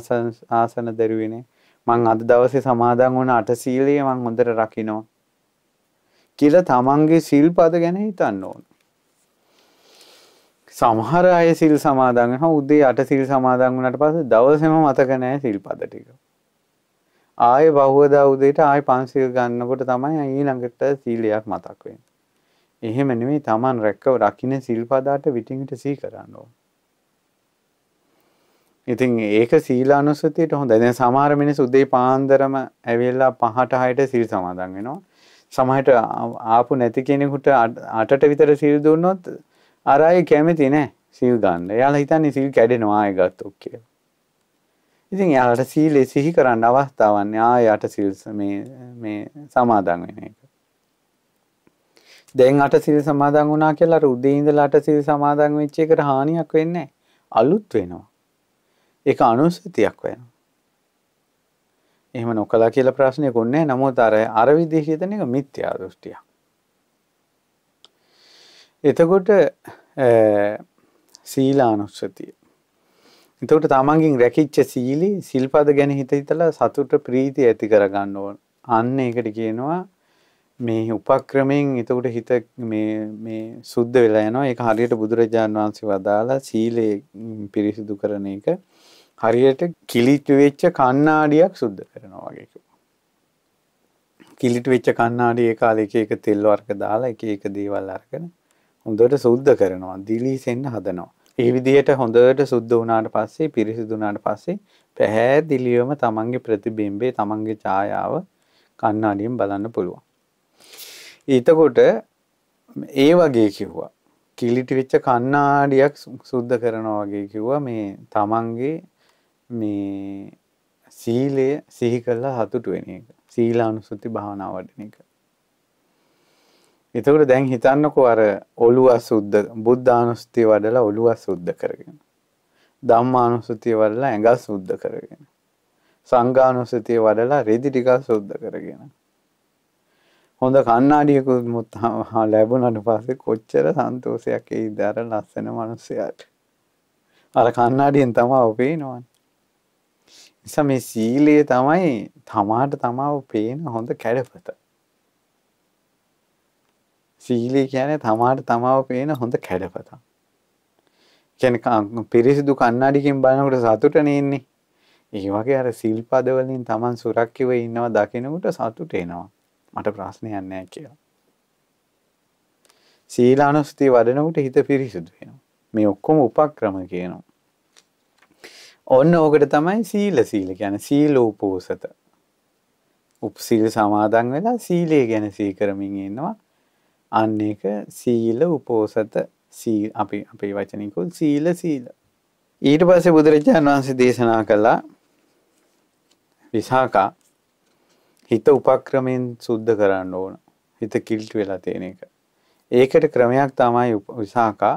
ආසන දරුවනේ මං අද දවසේ සමාදන් වුණ අට සීලය මං හොඳට රකින්නවා කියලා තමන්ගේ සිල්පද ගැන හිතන්න ඕන. සමහර අය සිල් සමාදන් වෙනවා උදේ අට සිල් සමාදන් වුණාට පස්සේ දවසේම මතක නැහැ සිල්පද ටික. ආයේ බහුවදා උදේට ආයේ පන්සිල් ගන්නකොට තමයි ඊළඟට සීලයක් මතක් වෙන්නේ. එහෙම නෙමෙයි Taman රැකව රකින්න සිල්පදාට විටින් විට සිහි කරන්න ඕන. ඉතින් ඒක සීලානුස්සතියට හොඳයි. දැන් සමහර මිනිස්සු උදේ පාන්දරම ඇවිල්ලා 5ට 6ට සීල් සමාදන් වෙනවා. සමහරට ආපු නැති කෙනෙකුට 8ට විතර සීල් දුන්නොත් අර අය කැමති නැහැ සීල් ගන්න. එයාලා හිතන්නේ සීල් කැඩෙනවා ආයෙ ගත්තොත් කියලා. ඉතින් එයාලට සීලේ සිහි කරන්න අවස්ථාවක් ආයෙ 8 සීල් මේ මේ සමාදන් වෙන එක. දැන් 8 සීල් සමාදන් වුණා කියලා අර උදේ ඉඳලා 8 සීල් සමාදන් වෙච්ච එකට හානියක් වෙන්නේ නැහැ. අලුත් වෙනවා. ඒක අනුස්සතියක් වෙනවා. එහෙම නොකලා කියලා ප්‍රශ්නයක් උන්නේ නමුත් අර අර විදිහ හිතන එක මිත්‍යා දෘෂ්ටියක්. එතකොට සීලානුස්සතිය. එතකොට තමන්ගෙන් රැකිච්ච සීලී සිල්පද ගැන හිත හිතලා සතුට ප්‍රීතිය ඇති කරගන්න ඕන. අන්න ඒකට කියනවා මේ උපක්‍රමයෙන් එතකොට හිත මේ මේ සුද්ධ වෙලා යනවා. ඒක හරියට බුදුරජාන් වහන්සේ වදාලා සීලය පිරිසිදු කරන එක. හරියට කිලිට වෙච්ච කන්නාඩියක් සුද්ධ කරනවා වගේ කිලිට වෙච්ච කන්නාඩි ඒ කාලේ එක එක තෙල් වර්ග දාලා එක එක දේවල් අරගෙන හොඳට සුද්ධ කරනවා දිලිසෙන්න හදනවා ඒ විදිහට හොඳට සුද්ධ වුණාට පස්සේ පිරිසිදු වුණාට පස්සේ පැහැදිලිවම තමන්ගේ ප්‍රතිබිම්බේ තමන්ගේ ඡායාව කන්නාඩියෙන් බලන්න පුළුවන් ඊතකොට ඒ වගේ කිව්වා කිලිටි වෙච්ච කන්නාඩියක් සුද්ධ කරනවා වගේ කිව්වා මේ තමන්ගේ මේ සීලය සිහි කල්ලා හතුට වෙන එක සීලා අනුසුති භාවනා වඩන එක. එතකට දැන් හිතන්නකො අර ඔළු අසුද්ද බුද්ධානුස්තිය වඩලා ඔළුව සුද්ධ කරගෙන. දම්මානුසුතිය වඩලා ඇඟ සුද්ධ කරගෙන. සංගානුසතිය වඩලා රෙදි ටිකල් සුද්ධ කරගෙන. හොඳ කන්නාඩියකුත් මුත් හා ලැබුණට පස්සේ කොච්චර සන්තෝසයක් ඒ දර ලස්සන මනුස්සයාට. අර කන්නාඩියෙන් තමා ඔපේ නොවන්. නිසා මේ සීලයේ තමයි තමාට තමාව පේන හොඳ කැඩපත. සීලය කියන්නේ තමාට තමාව පේන හොඳ කැඩපතක්. කියන්නේ පිරිසිදු කන්නඩිකින් බලනකොට සතුටනේ ඉන්නේ. ඒ වගේ අර සිල්පද වලින් Taman සුරක්කිව ඉන්නවා දකිනකොට සතුට එනවා. මට ප්‍රශ්නයක් නැහැ කියලා. සීලානුස්තිය වඩනකොට හිත පිරිසිදු වෙනවා. මේ ඔක්කොම උපක්‍රම කියනවා. ඔන්න ඕකට තමයි සීල සීල ගැන සීලෝපෝසත උපසිල් සමාදන් වෙලා සීලය ගැන සීකරමින් ඉන්නවා අන්න එක සීල උපෝසත අපි අපේ වචනකුල් සීල සීල ඊට පස්සේ බුදුරජාණන් වහන්සේ දේශනා කළා විසාකා හිත උපක්‍රමෙන් සුද්ධ කරන්න ඕන හිත කිල්ට් වෙලා තියෙන එක ඒකට ක්‍රමයක් තමයි විසාකා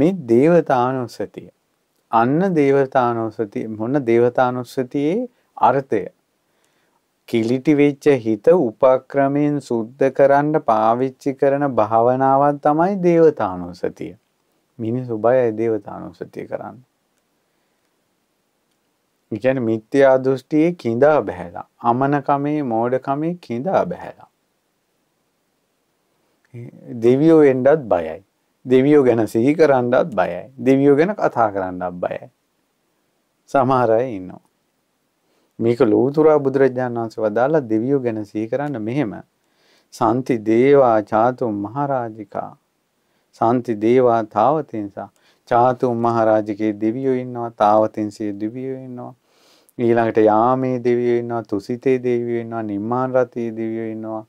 මේ දේවතානුස්සතිය අන්න දේවතානෝසති මොන දේවතානුස්සතියේ අර්ථය. කිලිටි වෙච්ච හිත උපක්‍රමයෙන් සුද්ධ කරන්න පාවිච්චි කරන භාවනාවක් තමයි දේවතානුස්සතිය. මිනිස්සු බයයි දේවතානුස්සතිය කරන්න. ඒ කියන්නේ මිත්‍යා දෘෂ්ටියේ කිඳා බහැලා, අමනකමේ මෝඩකමේ කිඳා බහැලා. දෙවියෝ එන්නත් බයයි. දෙවියෝ ගැන සිහි කරන්නත් බයයි. දෙවියෝ ගැන කතා කරන්නත් බයයි. සමහර අය ඉන්නවා. මේක ලෝතුරා බුදුරජාණන් වහන්සේ වදාලා දෙවියෝ ගැන සිහි කරන්න මෙහෙම. සාන්ති දේවා චාතු මහරාජිකා. සාන්ති දේවා තාවතින්සා. චාතු මහරාජිකේ දෙවියෝ ඉන්නවා. තාවතින්සේ දෙවියෝ ඉන්නවා. ඊළඟට යාමේ දෙවියෝ ඉන්නවා. තුසිතේ දෙවියෝ ඉන්නවා. නිම්මාන රතේ දෙවියෝ ඉන්නවා.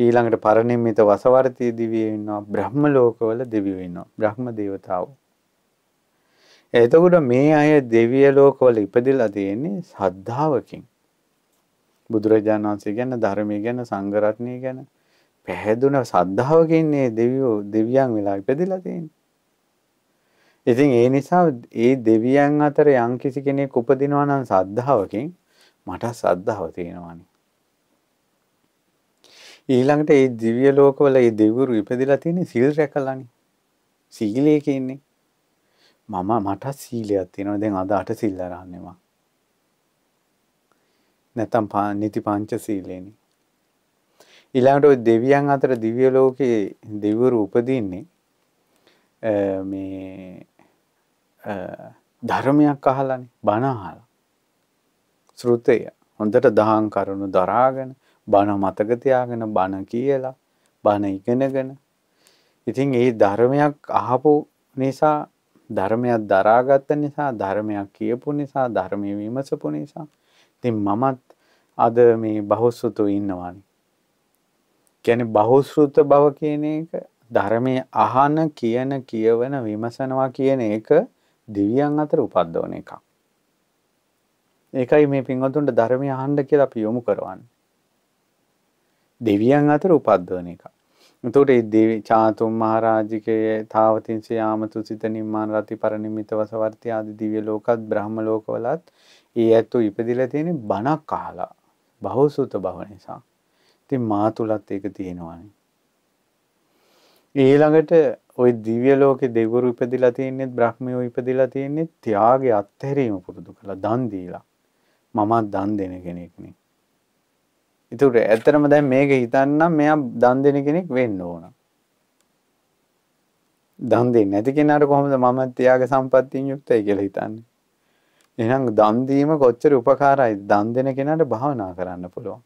ඊළඟට පරිණිම්මිත වසවර්තී දිවියෝ ඉන්නවා බ්‍රහ්ම ලෝකවල දෙවියෝ ඉන්නවා බ්‍රහ්ම දේවතාවෝ එතකොට මේ අය දෙවිය ලෝකවල ඉපදිලා තියෙන්නේ සද්ධාවකින් බුදුරජාණන් වහන්සේ ගැන ධර්මය ගැන සංඝරත්නය ගැන පැහැදුන සද්ධාවකින් මේ දෙවියෝ දෙවියන් වෙලා ඉපදිලා තියෙන්නේ. ඉතින් ඒ නිසා ඒ දෙවියන් අතර යම් කිසි කෙනෙක් උපදිනවා නම් සද්ධාවකින් මට සද්ධාව තියෙනවානේ. ඊළඟට ඒ දිව්‍ය ලෝකවල ඒ දෙවිවරු ඉපදිලා තියෙන්නේ සිල් රැකලානේ. සීලයක ඉන්නේ. මම මට සීලයක් තියෙනවා. දැන් අද අට සිල් අරන්නේ මම. නැත්තම් නිති පංච සීලේනේ. ඊළඟට ওই දෙවියන් අතර දිව්‍ය ලෝකේ දෙවිවරු උපදින්නේ මේ ධර්මයක් අහලානේ බණ අහලා. ශ්‍රුතය හොඳට දහම් කරුණු දරාගෙන බණ මතක තියාගෙන බණ කියලා බණ ඉගෙනගෙන ඉතින් ඒ ධර්මයක් අහපු නිසා ධර්මයක් දරාගත්ත නිසා ධර්මයක් කියපු නිසා ධර්මයේ විමසපු නිසා ඉතින් මමත් අද මේ බහුසුතු ඉන්නවානේ. කියන්නේ බහුසුත බව කියන එක ධර්මයේ අහන කියන කියවන විමසනවා කියන එක දිව්‍යයන් අතර උපද්දවන එකක්. ඒකයි මේ පින්වතුන්ට ධර්මය අහන්න කියලා අපි යොමු කරවන්නේ. දෙවියන් අතර උපද්දවන එක. එතකොට ඒ දෙවි චාතුම් මහරජිකයේ තාවතින්සේ යාමතු සිත නිම්මාන රති පරිනිමිත වසවර්ති ආදී දිව්‍ය ලෝකත් බ්‍රහ්ම ලෝකවලත් ඒ ඇත්තෝ ඉපදිලා තියෙන්නේ බණක් අහලා බහුසුත බව නිසා. ඉතින් මා තුලත් ඒක තියෙනවානේ. ඊළඟට ওই දිව්‍ය ලෝකේ දෙවිවරු ඉපදිලා තින්නේත් බ්‍රහ්මයෝ ඉපදිලා තින්නේත් ත්‍යාගය අත්හැරීම පුරුදු කළා දන් දීලා. මම දන් දෙන කෙනෙක් නේ. ඉතුර ඇත්තරම දැන් මේක හිතන්නම් මෙයා දන් දෙන කෙනෙක් වෙන්න ඕන. දන් දෙන්නේ නැති කෙනාට කොහොමද මම ත්‍යාග සම්පත්තියෙන් යුක්තයි කියලා හිතන්නේ? එහෙනම් දන් දීම කොච්චර ಉಪකාරයි දන් දෙන කෙනාට භවනා කරන්න පුළුවන්.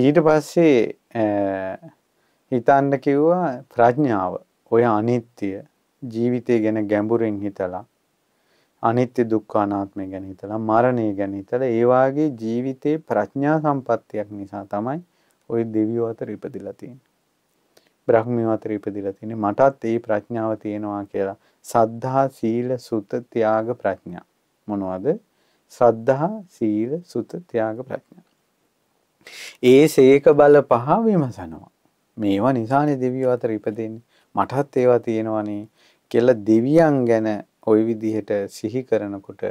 ඊට පස්සේ හිතන්න කිව්වා ප්‍රඥාව. ඔය අනිත්‍ය ජීවිතය ගැන ගැඹුරින් හිතලා අනිත්‍ය දුක්ඛ අනාත්මය ගැන හිතලා මරණය ගැන හිතලා ඒ වාගේ ජීවිතේ ප්‍රඥා සම්පත්තියක් නිසා තමයි ওই දෙවියෝ අතර ඉපදිලා තියෙන්නේ. බ්‍රහ්මියෝ අතර ඉපදිලා තියෙන්නේ. මටත් ඒ ප්‍රඥාව තියෙනවා කියලා. සද්ධා සීල සුත ත්‍යාග ප්‍රඥා. මොනවද? සද්ධා සීල සුත ත්‍යාග ප්‍රඥා. ඒ සේක බල පහ විමසනවා. මේවා නිසානේ දෙවියෝ අතර ඉපදෙන්නේ. මටත් ඒවා තියෙනවනේ කියලා දෙවියන් ගැන ওই විදිහට සිහි කරනකොට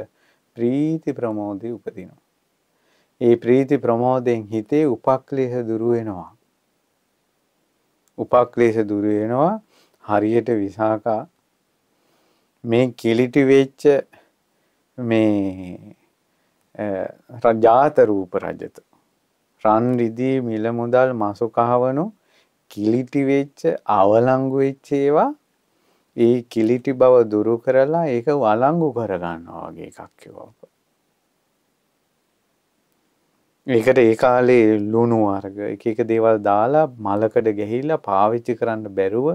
ප්‍රීති ප්‍රමෝදය උපදිනවා. ඒ ප්‍රීති ප්‍රමෝදයෙන් හිතේ උපක්ලේහ දුරු වෙනවා. උපක්ලේශ දුරු වෙනවා හරියට විසාකා මේ කිලිටි වෙච්ච මේ රජාත රූප රජත රන් රිදී මිල මුදල් මසු කහවණු කිලිටි වෙච්ච අවලංගු වෙච්ච ඒවා ඒ කිලිටි බව දුරු කරලා ඒක වලංගු කරගන්නවා වගේ එකක් කිව්වා. ඒකට ඒ කාලේ ලුණු වර්ග එක එක දේවල් දාලා මලකඩ ගැහිලා පාවිච්චි කරන්න බැරුව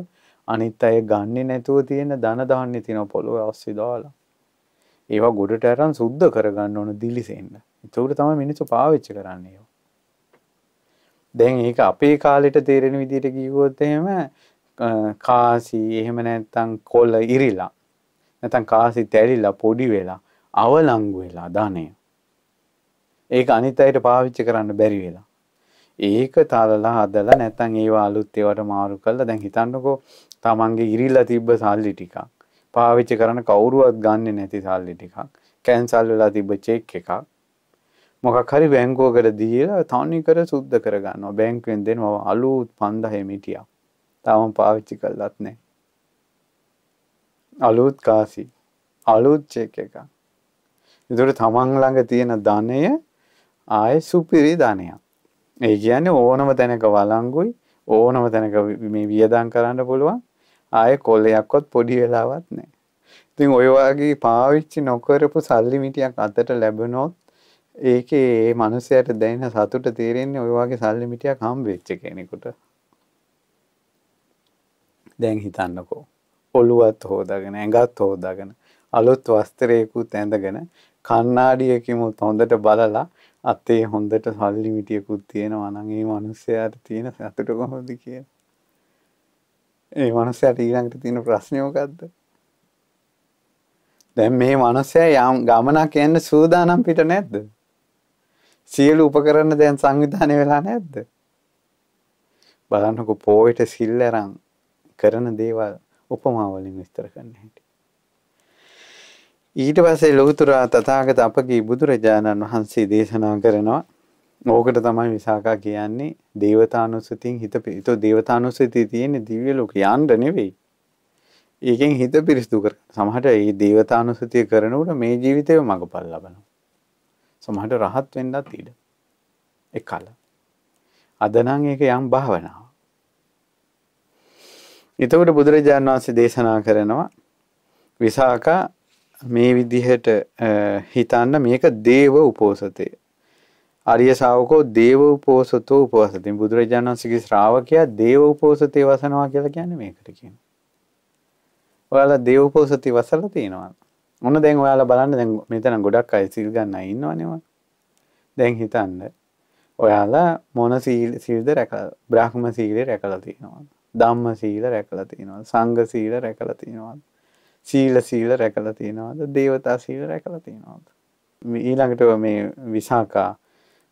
අනිත් අය ගන්නේ නැතුව තියෙන ධන දාන්නේ තියෙන පොළොව ඔස්සේ දාලා. ඒවා ගොඩට අරන් සුද්ධ කරගන්න ඕන දිලිසෙන්න. ඒකට තමයි මිනිස්සු පාවිච්චි කරන්නේ. දැන් ඒක අපේ කාලෙට තේරෙන විදිහට කිව්වොත් එහෙම කාසි එහෙම නැත්තම් කොළ ඉරිලා නැත්තම් කාසි තැලිලා පොඩි වෙලා අවලංගු වෙලා දානේ. ඒක අනිත් අයට පාවිච්චි කරන්න බැරි වෙලා. ඒක තලලා හදලා නැත්තම් ඒවා අලුත් ඒවට මාරු කරලා දැන් හිතන්නකෝ තමන්ගේ ඉරිලා තිබ්බ සල්ලි ටිකක් පාවිච්චි කරන කවුරුවත් ගන්නෙ නැති සල්ලි ටිකක් කැන්සල් වෙලා තිබ්බ චෙක් එකක් මොකක් හරි බැංකුවකට දීලා තනි කර සුද්ධ කරගන්නවා බැංකුවෙන් දෙනවා අලුත් 5000 මිටියක් තාම පාවිච්චි කළත් නෑ. අලුත් කාසි අලුත් චෙක් එක. ඉතුර තමන් ළඟ තියෙන ධනය ආය සුපිරි ධනයක්. ඒ කියන්නේ ඕනම තැනක වලංගුයි ඕනම තැනක මේ වියදම් කරන්න පුළුවන්. ආය කොල්ලයක්වත් පොඩි වෙලාවත් නෑ. ඉතින් ඔය වගේ පාවිච්චි නොකරපු සල්ලි මිටියක් අතට ලැබුණොත් ඒකේ ඒ මනුස්සයට දැනෙන සතුට තේරෙන්නේ ඔය වගේ සල්ලි මිටියක් හම්බ වෙච්ච කෙනෙකුට. දැන් හිතන්නකෝ. ඔළුවත් හෝදාගෙන ඇඟත් හෝදාගෙන අලුත් වස්ත්‍රයකුත් ඇඳගෙන කන්නාඩියකිමුත් හොඳට බලලා අතේ හොඳට සල්ලි මිටියකුත් තියෙනවා නම් ඒ මිනිස්යාට තියෙන සතුට කොහොමද කියලා. ඒ මිනිස්යාට ඊළඟට තියෙන ප්‍රශ්නේ මොකද්ද? දැන් මේ මිනිස්යා යම් ගමනක් යන්න සූදානම් පිට නැද්ද? සියලු උපකරණ දැන් සංවිධානය වෙලා නැද්ද? බලන්නකො පොයට සිල් ඇරන් කරන දේවල් උපමා වලින් විස්තර කරන්න හැටි. ඊට පස්සේ ලෞතුරා තථාගත අපගේ බුදුරජාණන් වහන්සේ දේශනා කරනවා ඕකට තමයි විසාකා කියන්නේ දේවතානුස්සතියෙන් හිත පිරිතෝ දේවතානුස්සතිය තියෙන්නේ දිව්‍ය ලෝක යන්න නෙවෙයි. ඒකෙන් හිත පිරිසුදු කර. සමහරට මේ දේවතානුස්සතිය කරනකොට මේ ජීවිතේම මඟපල් ලබනවා. සමහරට රහත් වෙන්නත් ඉඩ. එකල. අද නම් ඒක යම් භාවනාවක්. එතකොට බුදුරජාණන් වහන්සේ දේශනා කරනවා විසාකා මේ විදිහට හිතන්න මේක දේව උපෝසතය. අරිය ශාවකෝ දේව උපෝසතෝ උපවසතින් බුදුරජාණන් වහන්සේගේ ශ්‍රාවකයා දේව උපෝසතේ වසනවා කියලා කියන්නේ මේකට කියනවා. ඔයාලා දේව උපෝසතේ වසලා තියෙනවා. මොන දැන් ඔයාලා බලන්න දැන් මෙතන ගොඩක් අය සිල් ගන්න අය ඉන්නවනේ. දැන් හිතන්න ඔයාලා මොන සීල් සීල්ද රැකලා බ්‍රාහ්ම සීලේ රැකලා තියෙනවා. ධම්ම සීල රැකලා තියෙනවද? සංඝ සීල රැකලා තියෙනවද? සීල සීල රැකලා තියෙනවද? දේවතා සීල රැකලා තියෙනවද? ඊළඟට මේ විසාකා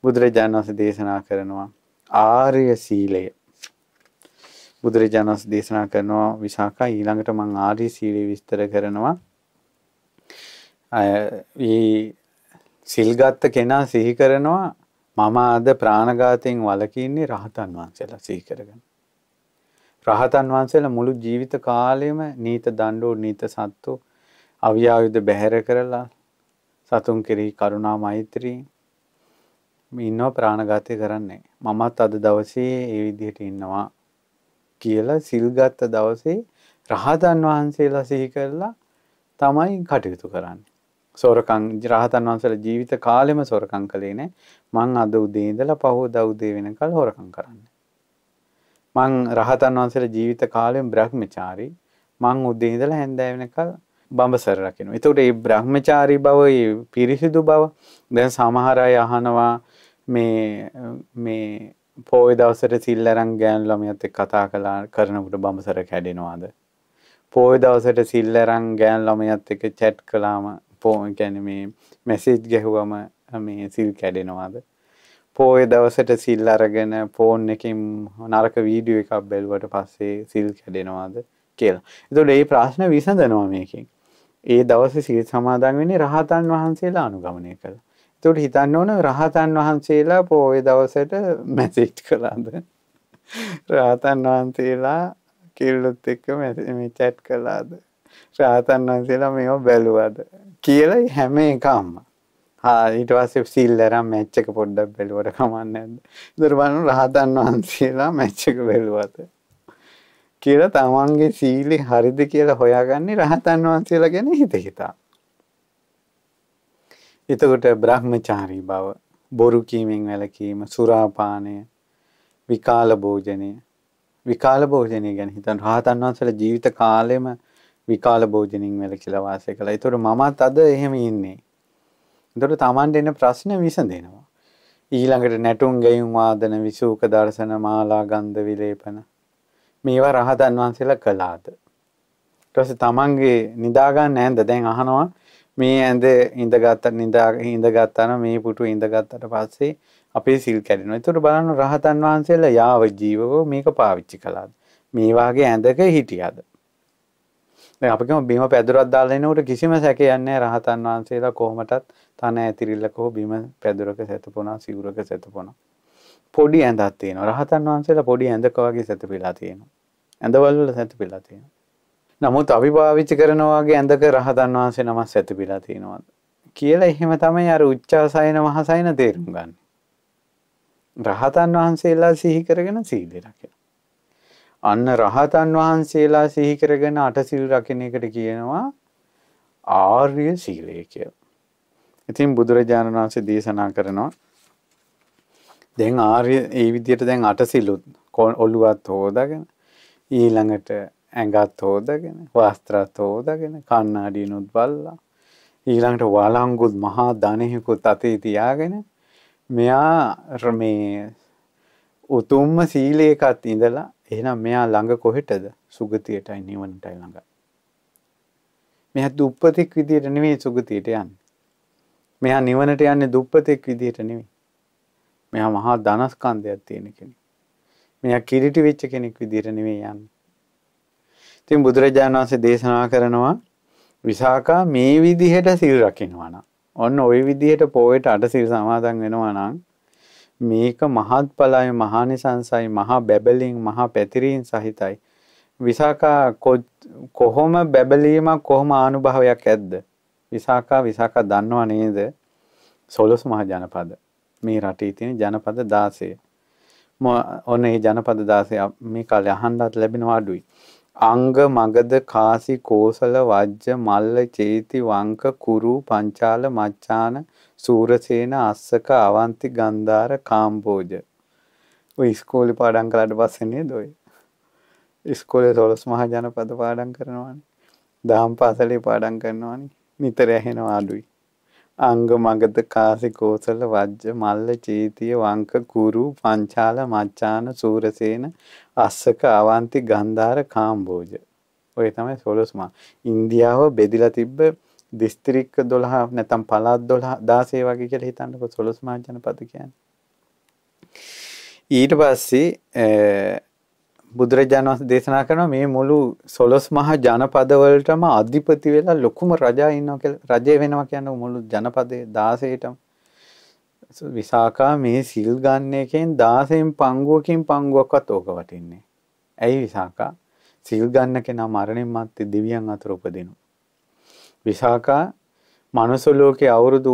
බුදුරජාණන් වහන්සේ දේශනා කරනවා ආර්ය සීලය. බුදුරජාණන් වහන්සේ දේශනා කරනවා විසාකා ඊළඟට මං ආර්ය සීලය විස්තර කරනවා. ඒ සිල්ගත්ත කෙනා සිහි කරනවා මම අද ප්‍රාණඝාතයෙන් වළකින්නේ රහතන් වහන්සේලා සිහි කරගෙන. රහතන් වහන්සේලා මුළු ජීවිත කාලයම නීත දණ්ඩෝ නීත සත්තු අව්‍යායුධ බැහැර කරලා සතුන් කෙරෙහි කරුණා මෛත්‍රී ඉන්නවා ප්‍රාණඝාතය කරන්නේ. මමත් අද දවසේ ඒ විදිහට ඉන්නවා කියලා සිල්ගත්ත දවසේ රහතන් වහන්සේලා සිහි කරලා තමයි කටයුතු කරන්නේ. සොරකම් රහතන් වහන්සේලා ජීවිත කාලෙම සොරකම් කළේ නෑ. මං අද උදේ ඉඳලා පහුවදා උදේ වෙනකල් හොරකම් කරන්නේ. මං රහතන් වන්සේට ජීවිත කාලයෙන් බ්‍රහ්මචාරී මං උදේ ඉඳලා හැන්දෑ වෙනකල් බඹසර රකිනවා. එතකොට මේ බ්‍රහ්මචාරී බව, මේ පිරිසිදු බව දැන් සමහර අය අහනවා මේ මේ පෝය දවසට සිල් අරන් ගෑනු ළමයත් එක්ක කතා කළා කරනකොට බඹසර කැඩෙනවාද? පෝය දවසට සිල් අරන් ගෑනු ළමයත් එක්ක chat කළාම පෝ කියන්නේ මේ මැසේජ් ගැහුවම මේ සිල් කැඩෙනවාද? පෝය දවසට සිල් අරගෙන ෆෝන් එකින් නරක වීඩියෝ එකක් බැලුවට පස්සේ සිල් කැඩෙනවාද කියලා. එතකොට ඒ ප්‍රශ්න විසඳනවා මේකෙන්. ඒ දවසේ සිල් සමාදන් වෙන්නේ රහතන් වහන්සේලා අනුගමනය කළා. එතකොට හිතන්න ඕන රහතන් වහන්සේලා පෝය දවසට මැසේජ් කළාද? රහතන් වහන්සේලා කිල්ලොත් එක්ක මේ chat කළාද? රහතන් වහන්සේලා මේව බැලුවද කියලා හැම එකක්ම ඊට පස්සේ සීල් අරන් මැච් එක පොඩ්ඩක් බැලුවට කමන්නේ නැද්ද. ඉතින් බලන්න රහතන් වහන්සේලා මැච් එක බැලුවාත. කියලා තමන්ගේ සීලි හරිද කියලා හොයාගන්නේ රහතන් වහන්සේලා ගැන හිත හිතා. එතකොට බ්‍රහ්මචාරී බව, බොරු කීමෙන් වැළකීම, සුරාපානය, විකාල භෝජනය. විකාල භෝජනය ගැන හිතන රහතන් වහන්සේලා ජීවිත කාලෙම විකාල භෝජනින් වැළකීලා වාසය කළා. ඒතකොට මමත් අද එහෙම ඉන්නේ. දොට තමන්ට එන ප්‍රශ්න විසඳෙනවා. ඊළඟට නැටුම් ගැයුම් වාදන විසූක දර්ශන මාලා ගන්ධ විලේපන මේවා රහතන් වහන්සේලා කළාද. ඊට තමන්ගේ නිදාගන්න ඇඳ දැන් අහනවා මේ ඇඳ ඉඳගත්ත නිදා ඉඳගත්තන මේ පුටු ඉඳගත්තට පස්සේ අපේ සිල් කැඩෙනවා. ඒතර බලන්න රහතන් වහන්සේලා යාව ජීවව මේක පාවිච්චි කළාද? මේ වාගේ ඇඳක හිටියාද? අපිම බිම පැදුරත් දාලනකට කිසිම සැක යන්නේ රහතන් වහන්සේලා කොහොමටත් තන ඇතිරිල්ලකෝ බිම පැදුරක සැතපුනා සිවුරක සැතපුුණා. පොඩි ඇඳත් තියෙන රහතන් වහන්සේලා පොඩි ඇඳකවාගේ සැත පිලා තියෙන. ඇඳවල්ල සැත පිලා තියෙන. නමුත් අපි භාවිච්චි කරනවාගේ ඇඳක රහතන් වහන්සේ නමස් සැත පිලා තියෙනවාද. කියලා එහෙම තමයි අර උච්චාසයන මහසයින තේරුම් ගන්න. රහතන් වහන්සේලා සිහිකරගෙන සීදරකෙන. අන්න රහතන් වහන්සේලා සිහි කරගෙන අටසිල් රකින්න එකට කියනවා ආර්ය සීලය කියලා. ඉතින් බුදුරජාණන් වහන්සේ දේශනා කරනවා දැන් ආර්ය ඒ විදිහට දැන් අටසිලුත් ඔළුවත් හොදාගෙන ඊළඟට ඇඟත් හොදාගෙන වස්ත්‍රත් හොදාගෙන කණ්ණාඩියනොත් බලලා ඊළඟට වළංගුත් මහා ධනෙකුත් අතේ තියාගෙන මෙයා මේ උතුම්ම සීලයකත් ඉඳලා එහෙනම් මෙයා ළඟ කොහෙටද? සුගතියටයි නිවනටයි ළඟ. මෙයා දුප්පතෙක් විදියට නෙවෙයි සුගතියට යන්නේ. මෙයා නිවනට යන්නේ දුප්පතෙක් විදියට නෙවෙයි. මෙයා මහා ධනස්කන්ධයක් තියෙන කෙනෙක්. මෙයා කිරිටි වෙච්ච කෙනෙක් විදියට නෙවෙයි යන්නේ. ඉතින් බුදුරජාණන් වහන්සේ දේශනා කරනවා විසාකා මේ විදිහට සිල් රකින්නවා නම් ඔන්න ওই විදිහට පොයට අට සිල් සමාදන් වෙනවා නම් මේක මහත්ඵලයි මහානිසංසයි මහා බැබලින් මහා පැතිරීම් සහිතයි. විසාකා කොහොම බැබලීමක් කොහොම ආනුභාවයක් ඇද්ද? විසාකා විසාකා දන්නව නේද? සොළොස් මහ ජනපද. මේ රටේ තියෙන ජනපද 16. ඔන්න ඒ ජනපද 16 මේ කාලේ අහන්නත් ලැබෙනවා අඩුයි. අංග මගද කාසි කෝසල වජ්ජ මල්ල චේති වංක කුරු පංචාල මච්ඡාන සූරසේන අස්සක අවන්ති ගන්ධාර කාම්බෝජ. ඔය ඉස්කෝලි පාඩම් කළාට පස්සනේ දොයි. ඉස්කෝලේ සොලස් මහ ජනපද පාඩම් කරනවානේ. දහම් පාසලේ පාඩම් කරනවානේ. නිතර ඇහෙනවා අඩුයි. අංග මගද කාසි කෝසල වජ්ජ මල්ල චේතිය වංක කුරු පංචාල මච්චාන සූරසේන අස්සක අවන්ති ගන්ධාර කාම්බෝජ. ඔය තමයි සොලොස්මා. ඉන්දියාව බෙදිලා තිබ්බ දිස්ත්‍රික්ක 12 නැත්නම් පළාත් 12 16 වගේ කියලා හිතන්නකො සොළොස් මහජන පද කියන්නේ. ඊට පස්සේ බුදුරජාණන් වහන්සේ දේශනා කරනවා මේ මුළු සොළොස් මහ ජනපදවලටම අධිපති වෙලා ලොකුම රජා ඉන්නවා කියලා රජය වෙනවා කියන්නේ මුළු ජනපදයේ 16ටම විසාකා මේ සිල් ගන්න එකෙන් 16න් පංගුවකින් පංගුවක්වත් ඕක වටින්නේ. ඇයි විසාකා සිල් ගන්න කෙනා මරණින් මත්තේ දෙවියන් අතර උපදිනවා. විසාකා මනුස්ස ලෝකේ අවුරුදු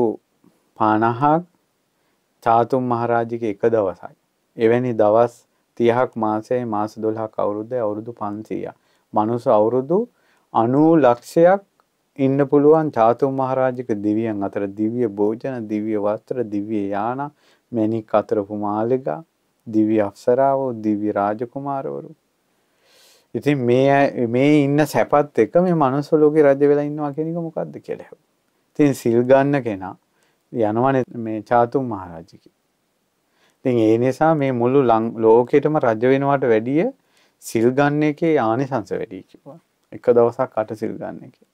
50ක් චාතුම් මහරජගේ එක දවසයි. එවැනි දවස් 30ක් මාසයේ මාස 12ක් අවුරුද්දේ අවුරුදු 500ක්. මනුස්ස අවුරුදු 90 ලක්ෂයක් ඉන්න පුළුවන් චාතුම් මහරජක දිවියන් අතර දිව්‍ය භෝජන, දිව්‍ය වස්ත්‍ර, දිව්‍ය යාන, මැණික් අතර පුමාලිගා, දිව්‍ය අප්සරාවෝ, දිව්‍ය රාජකුමාරවරු ඉතින් මේ මේ ඉන්න සැපත් එක මේ මනුස්සලෝකේ රජ වෙලා ඉන්නවා කියන එක මොකද්ද කියලා හෙව්වා. ඉතින් සිල් ගන්න කෙනා යනවනේ මේ චාතුම් මහරජිකේ. ඉතින් ඒ නිසා මේ මුළු ලෝකෙටම රජ වෙනවට වැඩිය සිල් ගන්න එකේ ආනිසංස වැඩි කිව්වා. එක දවසක් අට සිල් ගන්න එකේ.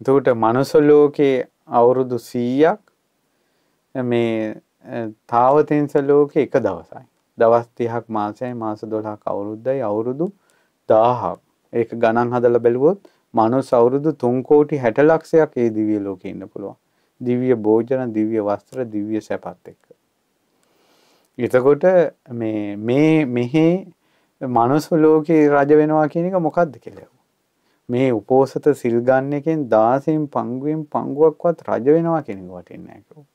එතකොට මනුස්සලෝකේ අවුරුදු 100ක් මේ තාවතෙන්ස ලෝකේ එක දවසයි. දවස් 30ක් මාසයයි මාස 12ක් අවුරුද්දයි අවුරුදු 1000 දහක් ඒක ගණන් හදලා බැලුවොත් මනුස්ස අවුරුදු 3 කෝටි 60 ලක්ෂයක් ඒ දිව්‍ය ලෝකේ ඉන්න පුළුවන්. දිව්‍ය භෝජන, දිව්‍ය වස්ත්‍ර, දිව්‍ය සැපත් එක්ක. එතකොට මේ මේ මෙහි මනුස්ස ලෝකේ රජ වෙනවා කියන එක මොකද්ද කියලා. මේ උපෝසත සිල් ගන්න එකෙන් 16න් පංගුවෙන් පංගුවක්වත් රජ වෙනවා කියන එක වටින්නේ නැහැ කිව්වා.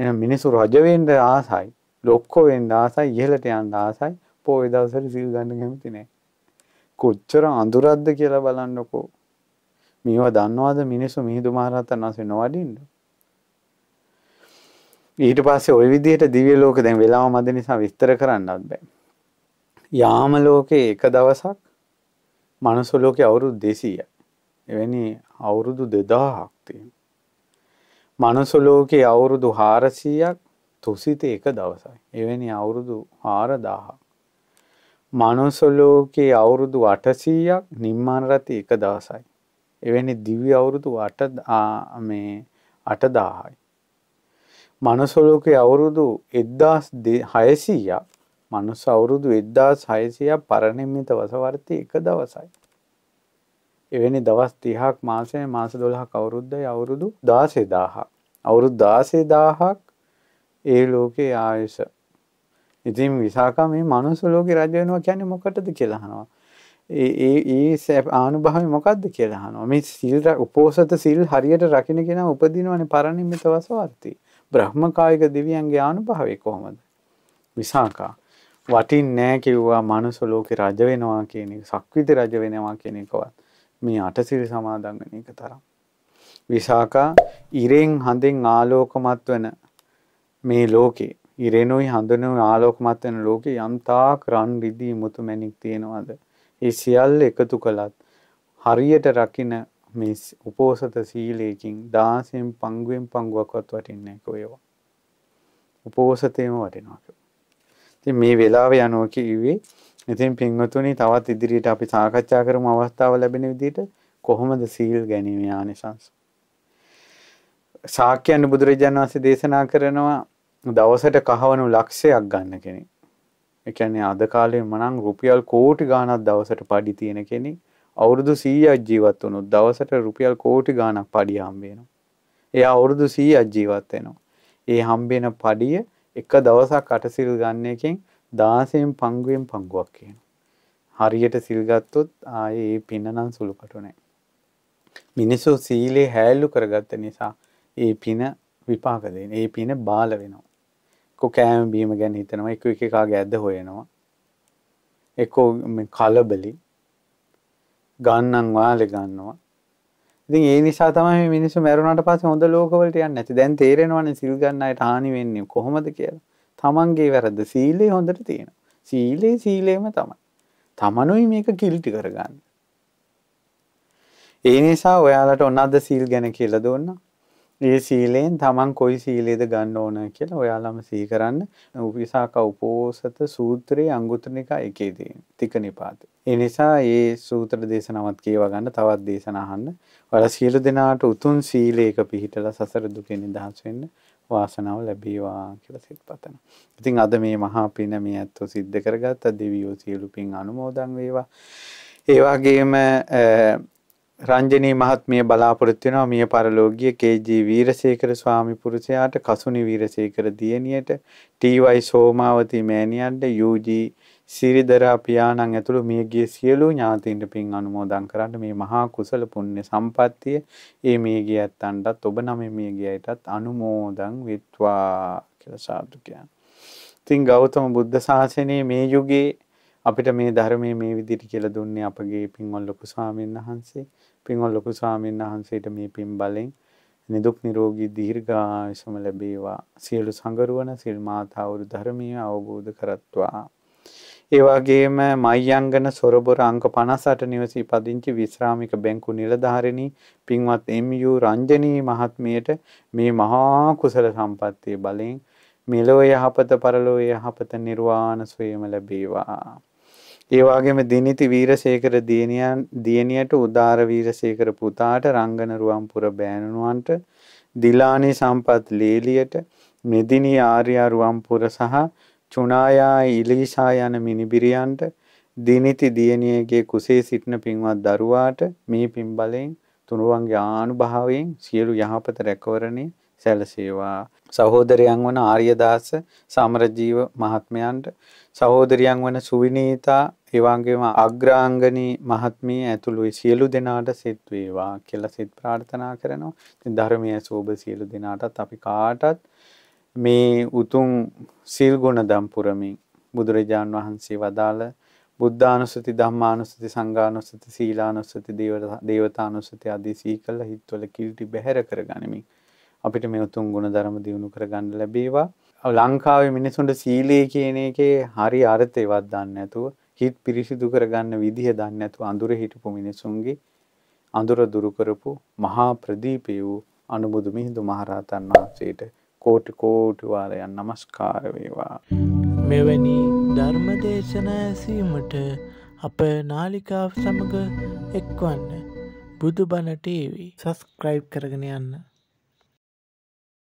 එහෙනම් මිනිස්සු රජ වෙන්න ආසයි, ලොක්කො වෙන්න ආසයි, ඉහළට යන්න ආසයි. පෝ දවසට සිල් ගන්න කැමති නෑ කොච්චර අඳුරද්ද කියලා බලන්නකෝ මේවා දන්නවාද මිනිස්සු මිහිදු මහරහතන් වහන්සේ නොවඩින්න ඊට පස්සේ ওই විදිහට දිව්‍ය ලෝක දැන් වෙලාව මැද නිසා විස්තර කරන්නත් බෑ යාම ලෝකේ එක දවසක් මනුස්ස ලෝකේ අවුරුදු 200යි එවැනි අවුරුදු 2000ක් තියෙනවා මනුස්ස ලෝකේ අවුරුදු 400ක් තුසිත එක දවසයි එවැනි අවුරුදු 4000ක් මනුසලෝකයේ අවුරුදු 800ක් නිර්මාණ රති 1000යි. එවැනි දිව්‍ය අවුරුදු 8 මේ 8000යි. මනුසලෝකයේ අවුරුදු 1600ක් මනුස්ස අවුරුදු 1600ක් පරිණිමිත වසවර්ති එක දවසයි. එවැනි දවස් 30ක් මාසය මාස 12ක් අවුරුද්දයි අවුරුදු 16000ක්. අවුරුදු 16000ක් ඒ ලෝකේ ආයස ඉතින් විසාකා මේ මනුස්ස ලෝකේ රජ වෙනවා කියන්නේ මොකටද කියලා අහනවා. ඒ ඒ ඒ ආනුභාවය මොකද්ද කියලා අහනවා. මේ සීල් උපෝසත සීල් හරියට රකින්න කෙනා උපදිනවනේ පරණිම්මිත වසවර්ති. බ්‍රහ්මකායික දිව්‍යයන්ගේ ආනුභාවය කොහොමද? විසාකා වටින්නේ නැහැ කිව්වා මනුස්ස ලෝකේ රජ වෙනවා කියන එක, සක්විති රජ වෙනවා කියන එකවත්. මේ අටසිල් සමාදන් වෙන එක තරම්. විසාකා ඉරෙන් හඳෙන් ආලෝකමත් වෙන මේ ලෝකේ ඒ රේණුයි හඳුනුයි ආලෝකමත් වෙන ලෝකේ යම්තාක් රන් රිදී මුතු මැණික් තියෙනවද? ඒ සියල්ල එකතු කළත් හරියට රකින මේ උපෝසත සීලයෙන් 16න් පංගුවෙන් පංගුවක්වත් වටින්නේ නැහැ කෝයවා. උපෝසතේම වටිනවා. ඉතින් මේ වෙලාවේ යනවා කිව්වේ ඉතින් පින්වතුනි තවත් ඉදිරියට අපි සාකච්ඡා කරමු අවස්ථාව ලැබෙන විදිහට කොහොමද සීල් ගැනීම ආනිසංස. සාක්‍යයන් බුදුරජාණන් වහන්සේ දේශනා කරනවා දවසට කහවනු ලක්ෂයක් ගන්න කෙනෙ. එකන්නේ අද කාලේ මනං රුපියල් කෝටි ගානක් දවසට පඩි තියෙන කෙනෙ අවුරුදු සීයක් ජීවත් වනු දවසට රුපියල් කෝටි ගානක් පඩි හම්බේනවා. එය අවුරුදු සී අජීවත් වෙනවා. ඒ හම්බෙන පඩිය එක දවසක් අටසිල් ගන්න එකෙන් දාසයෙන් පංගුවෙන් පංගුවක් කියන. හරියට සිල්ගත්තොත් ආයේ පින්නනම් සුළුකටුනෑ. මිනිස්සු සීලේ හැල්ලු කරගත්ත නිසා ඒ පින විපාක දෙන ඒ පින බාල වෙනවා. එක්ක කෑම බීම ගැන හිතනවා එක එක එකකාගේ ඇද හොයනවා එක්කෝ කලබලි ගන්නන් වාලෙ ගන්නවා ඉතින් ඒ නිසා තමයි මිනිස්සු මැරුණාට පස්සේ හොඳ ලෝකවලට යන්නේ නැති දැන් තේරෙනවනේ සිල් ගන්න අයට හානි වෙන්නේ කොහොමද කියලා තමන්ගේ වැරද්ද සීලේ හොඳට තියෙනවා සීලේ සීලේම තමයි තමනුයි මේක කිල්ටි කරගන්න ඒ නිසා ඔයාලට ඔන්න අද සීල් ගැන කියලා දුන්නා ඒ සීලයෙන් තමන් කොයි සීලේද ගන්න ඕන කියලා ඔයාලම සී කරන්න උපිසාක උපෝසත සූත්‍රයේ අංගුත්‍රනිකා එකේදී තික නිපාත. ඒ නිසා ඒ සූත්‍ර දේශනාවත් කියව ගන්න තවත් දේශන අහන්න. ඔයාලා සියලු දෙනාට උතුම් සීලයක පිහිටලා සසර දුකෙන් නිදහස් වෙන්න වාසනාව ලැබේවා කියලා සිතපතන. ඉතින් අද මේ මහා පින මේ ඇත්තෝ සිද්ධ කරගත්ත දෙවියෝ සියලු පින් අනුමෝදන් වේවා. ඒ වගේම රංජනී මහත්මිය බලාපොරොත්තු වෙනවා මිය පරලෝකීය KG වීරසේකර ස්වාමි පුරුෂයාට කසුනි වීරසේකර දියණියට TY සෝමාවති මෑණියන්ට UG සිරිදරා පියාණන් ඇතුළු මියගිය සියලු ඥාතීන්ට පින් අනුමෝදන් කරන්න මේ මහා කුසල පුණ්‍ය සම්පත්තිය ඒ මියගිය ඇත්තන්ටත් ඔබ නමේ මියගිය අයටත් අනුමෝදන් වෙත්වා කියලා සාදු කියන්න. ඉතින් ගෞතම බුද්ධ ශාසනයේ මේ යුගයේ අපිට මේ ධර්මයේ මේ විදිහට කියලා දුන්නේ අපගේ පින්වල් ලොකු ස්වාමීන් වහන්සේ. පින්වල් ලොකු ස්වාමීන් වහන්සේට මේ පින් බලෙන් නිදුක් නිරෝගී දීර්ඝායුෂම ලැබේවා. සියලු සංගරුවන සිල් මාතාවරු ධර්මීය අවබෝධ කරත්වා. ඒ වගේම මයංගන සොරබොර අංක 58 නිවසේ පදිංචි විශ්‍රාමික බැංකු නිලධාරිණී පින්වත් MU රංජනී මහත්මියට මේ මහා කුසල සම්පත්තිය බලෙන් මෙලෝ යහපත පරලෝ යහපත නිර්වාණ සුවයම ලැබේවා ඒ වගේම දිනිති වීරසේකර දියණියන් දියණියට උදාර වීරසේකර පුතාට රංගන රුවන්පුර බෑණනුවන්ට දිලානි සම්පත් ලීලියට මෙදිනි ආර්ය රුවන්පුර සහ චුණායා ඉලීෂා යන මිනිබිරියන්ට දිනිති දියණියගේ කුසේ සිටින පින්වත් දරුවාට මේ පින් බලෙන් තුනුරුවන්ගේ ආනුභාවයෙන් සියලු යහපත රැකවරණේ සැලසේවා සහෝදරයන් වන ආර්යදාස සමරජීව මහත්මයන්ට සහෝදරියන් වන සුවිනීතා ඒවාගේම අග්‍රාංගනී මහත්මී ඇතුළු සියලු දෙනාට සිත් වේවා කියලා සිත් ප්‍රාර්ථනා කරනවා. ඉතින් ධර්මයේ සෝබ සියලු දෙනාටත් අපි කාටත් මේ උතුම් සීල් ගුණ දම් පුරමින් බුදුරජාන් වහන්සේ වදාළ බුද්ධානුස්සති ධම්මානුස්සති සංඝානුස්සති සීලානුස්සති දේවතානුස්සති ආදී සීකල හිත්වල කිලිටි බැහැර කරගනිමින් අපිට මේ උතුම් ගුණ ධර්ම දියුණු කරගන්න ලැබේවා. ලංකාවේ මිනිසුන්ට සීලය කියන එකේ හරි අර්ථයවත් දන්නේ නැතුව හිත පිරිසිදු කරගන්න විදිහ දන්නේ නැතුව අඳුරේ හිටපු මිනිසුන්ගේ අඳුර දුරු කරපු මහා ප්‍රදීපය වූ අනුබුදු මිහිඳු මහරහතන් වහන්සේට කෝටි කෝටි වාරයන් নমස්කාර වේවා. මෙවැනි ධර්ම දේශනා ඇසීමට අප නාලිකාව සමග එක්වන්න බුදුබණ ටීවී සබස්ක්‍රයිබ් කරගෙන යන්න.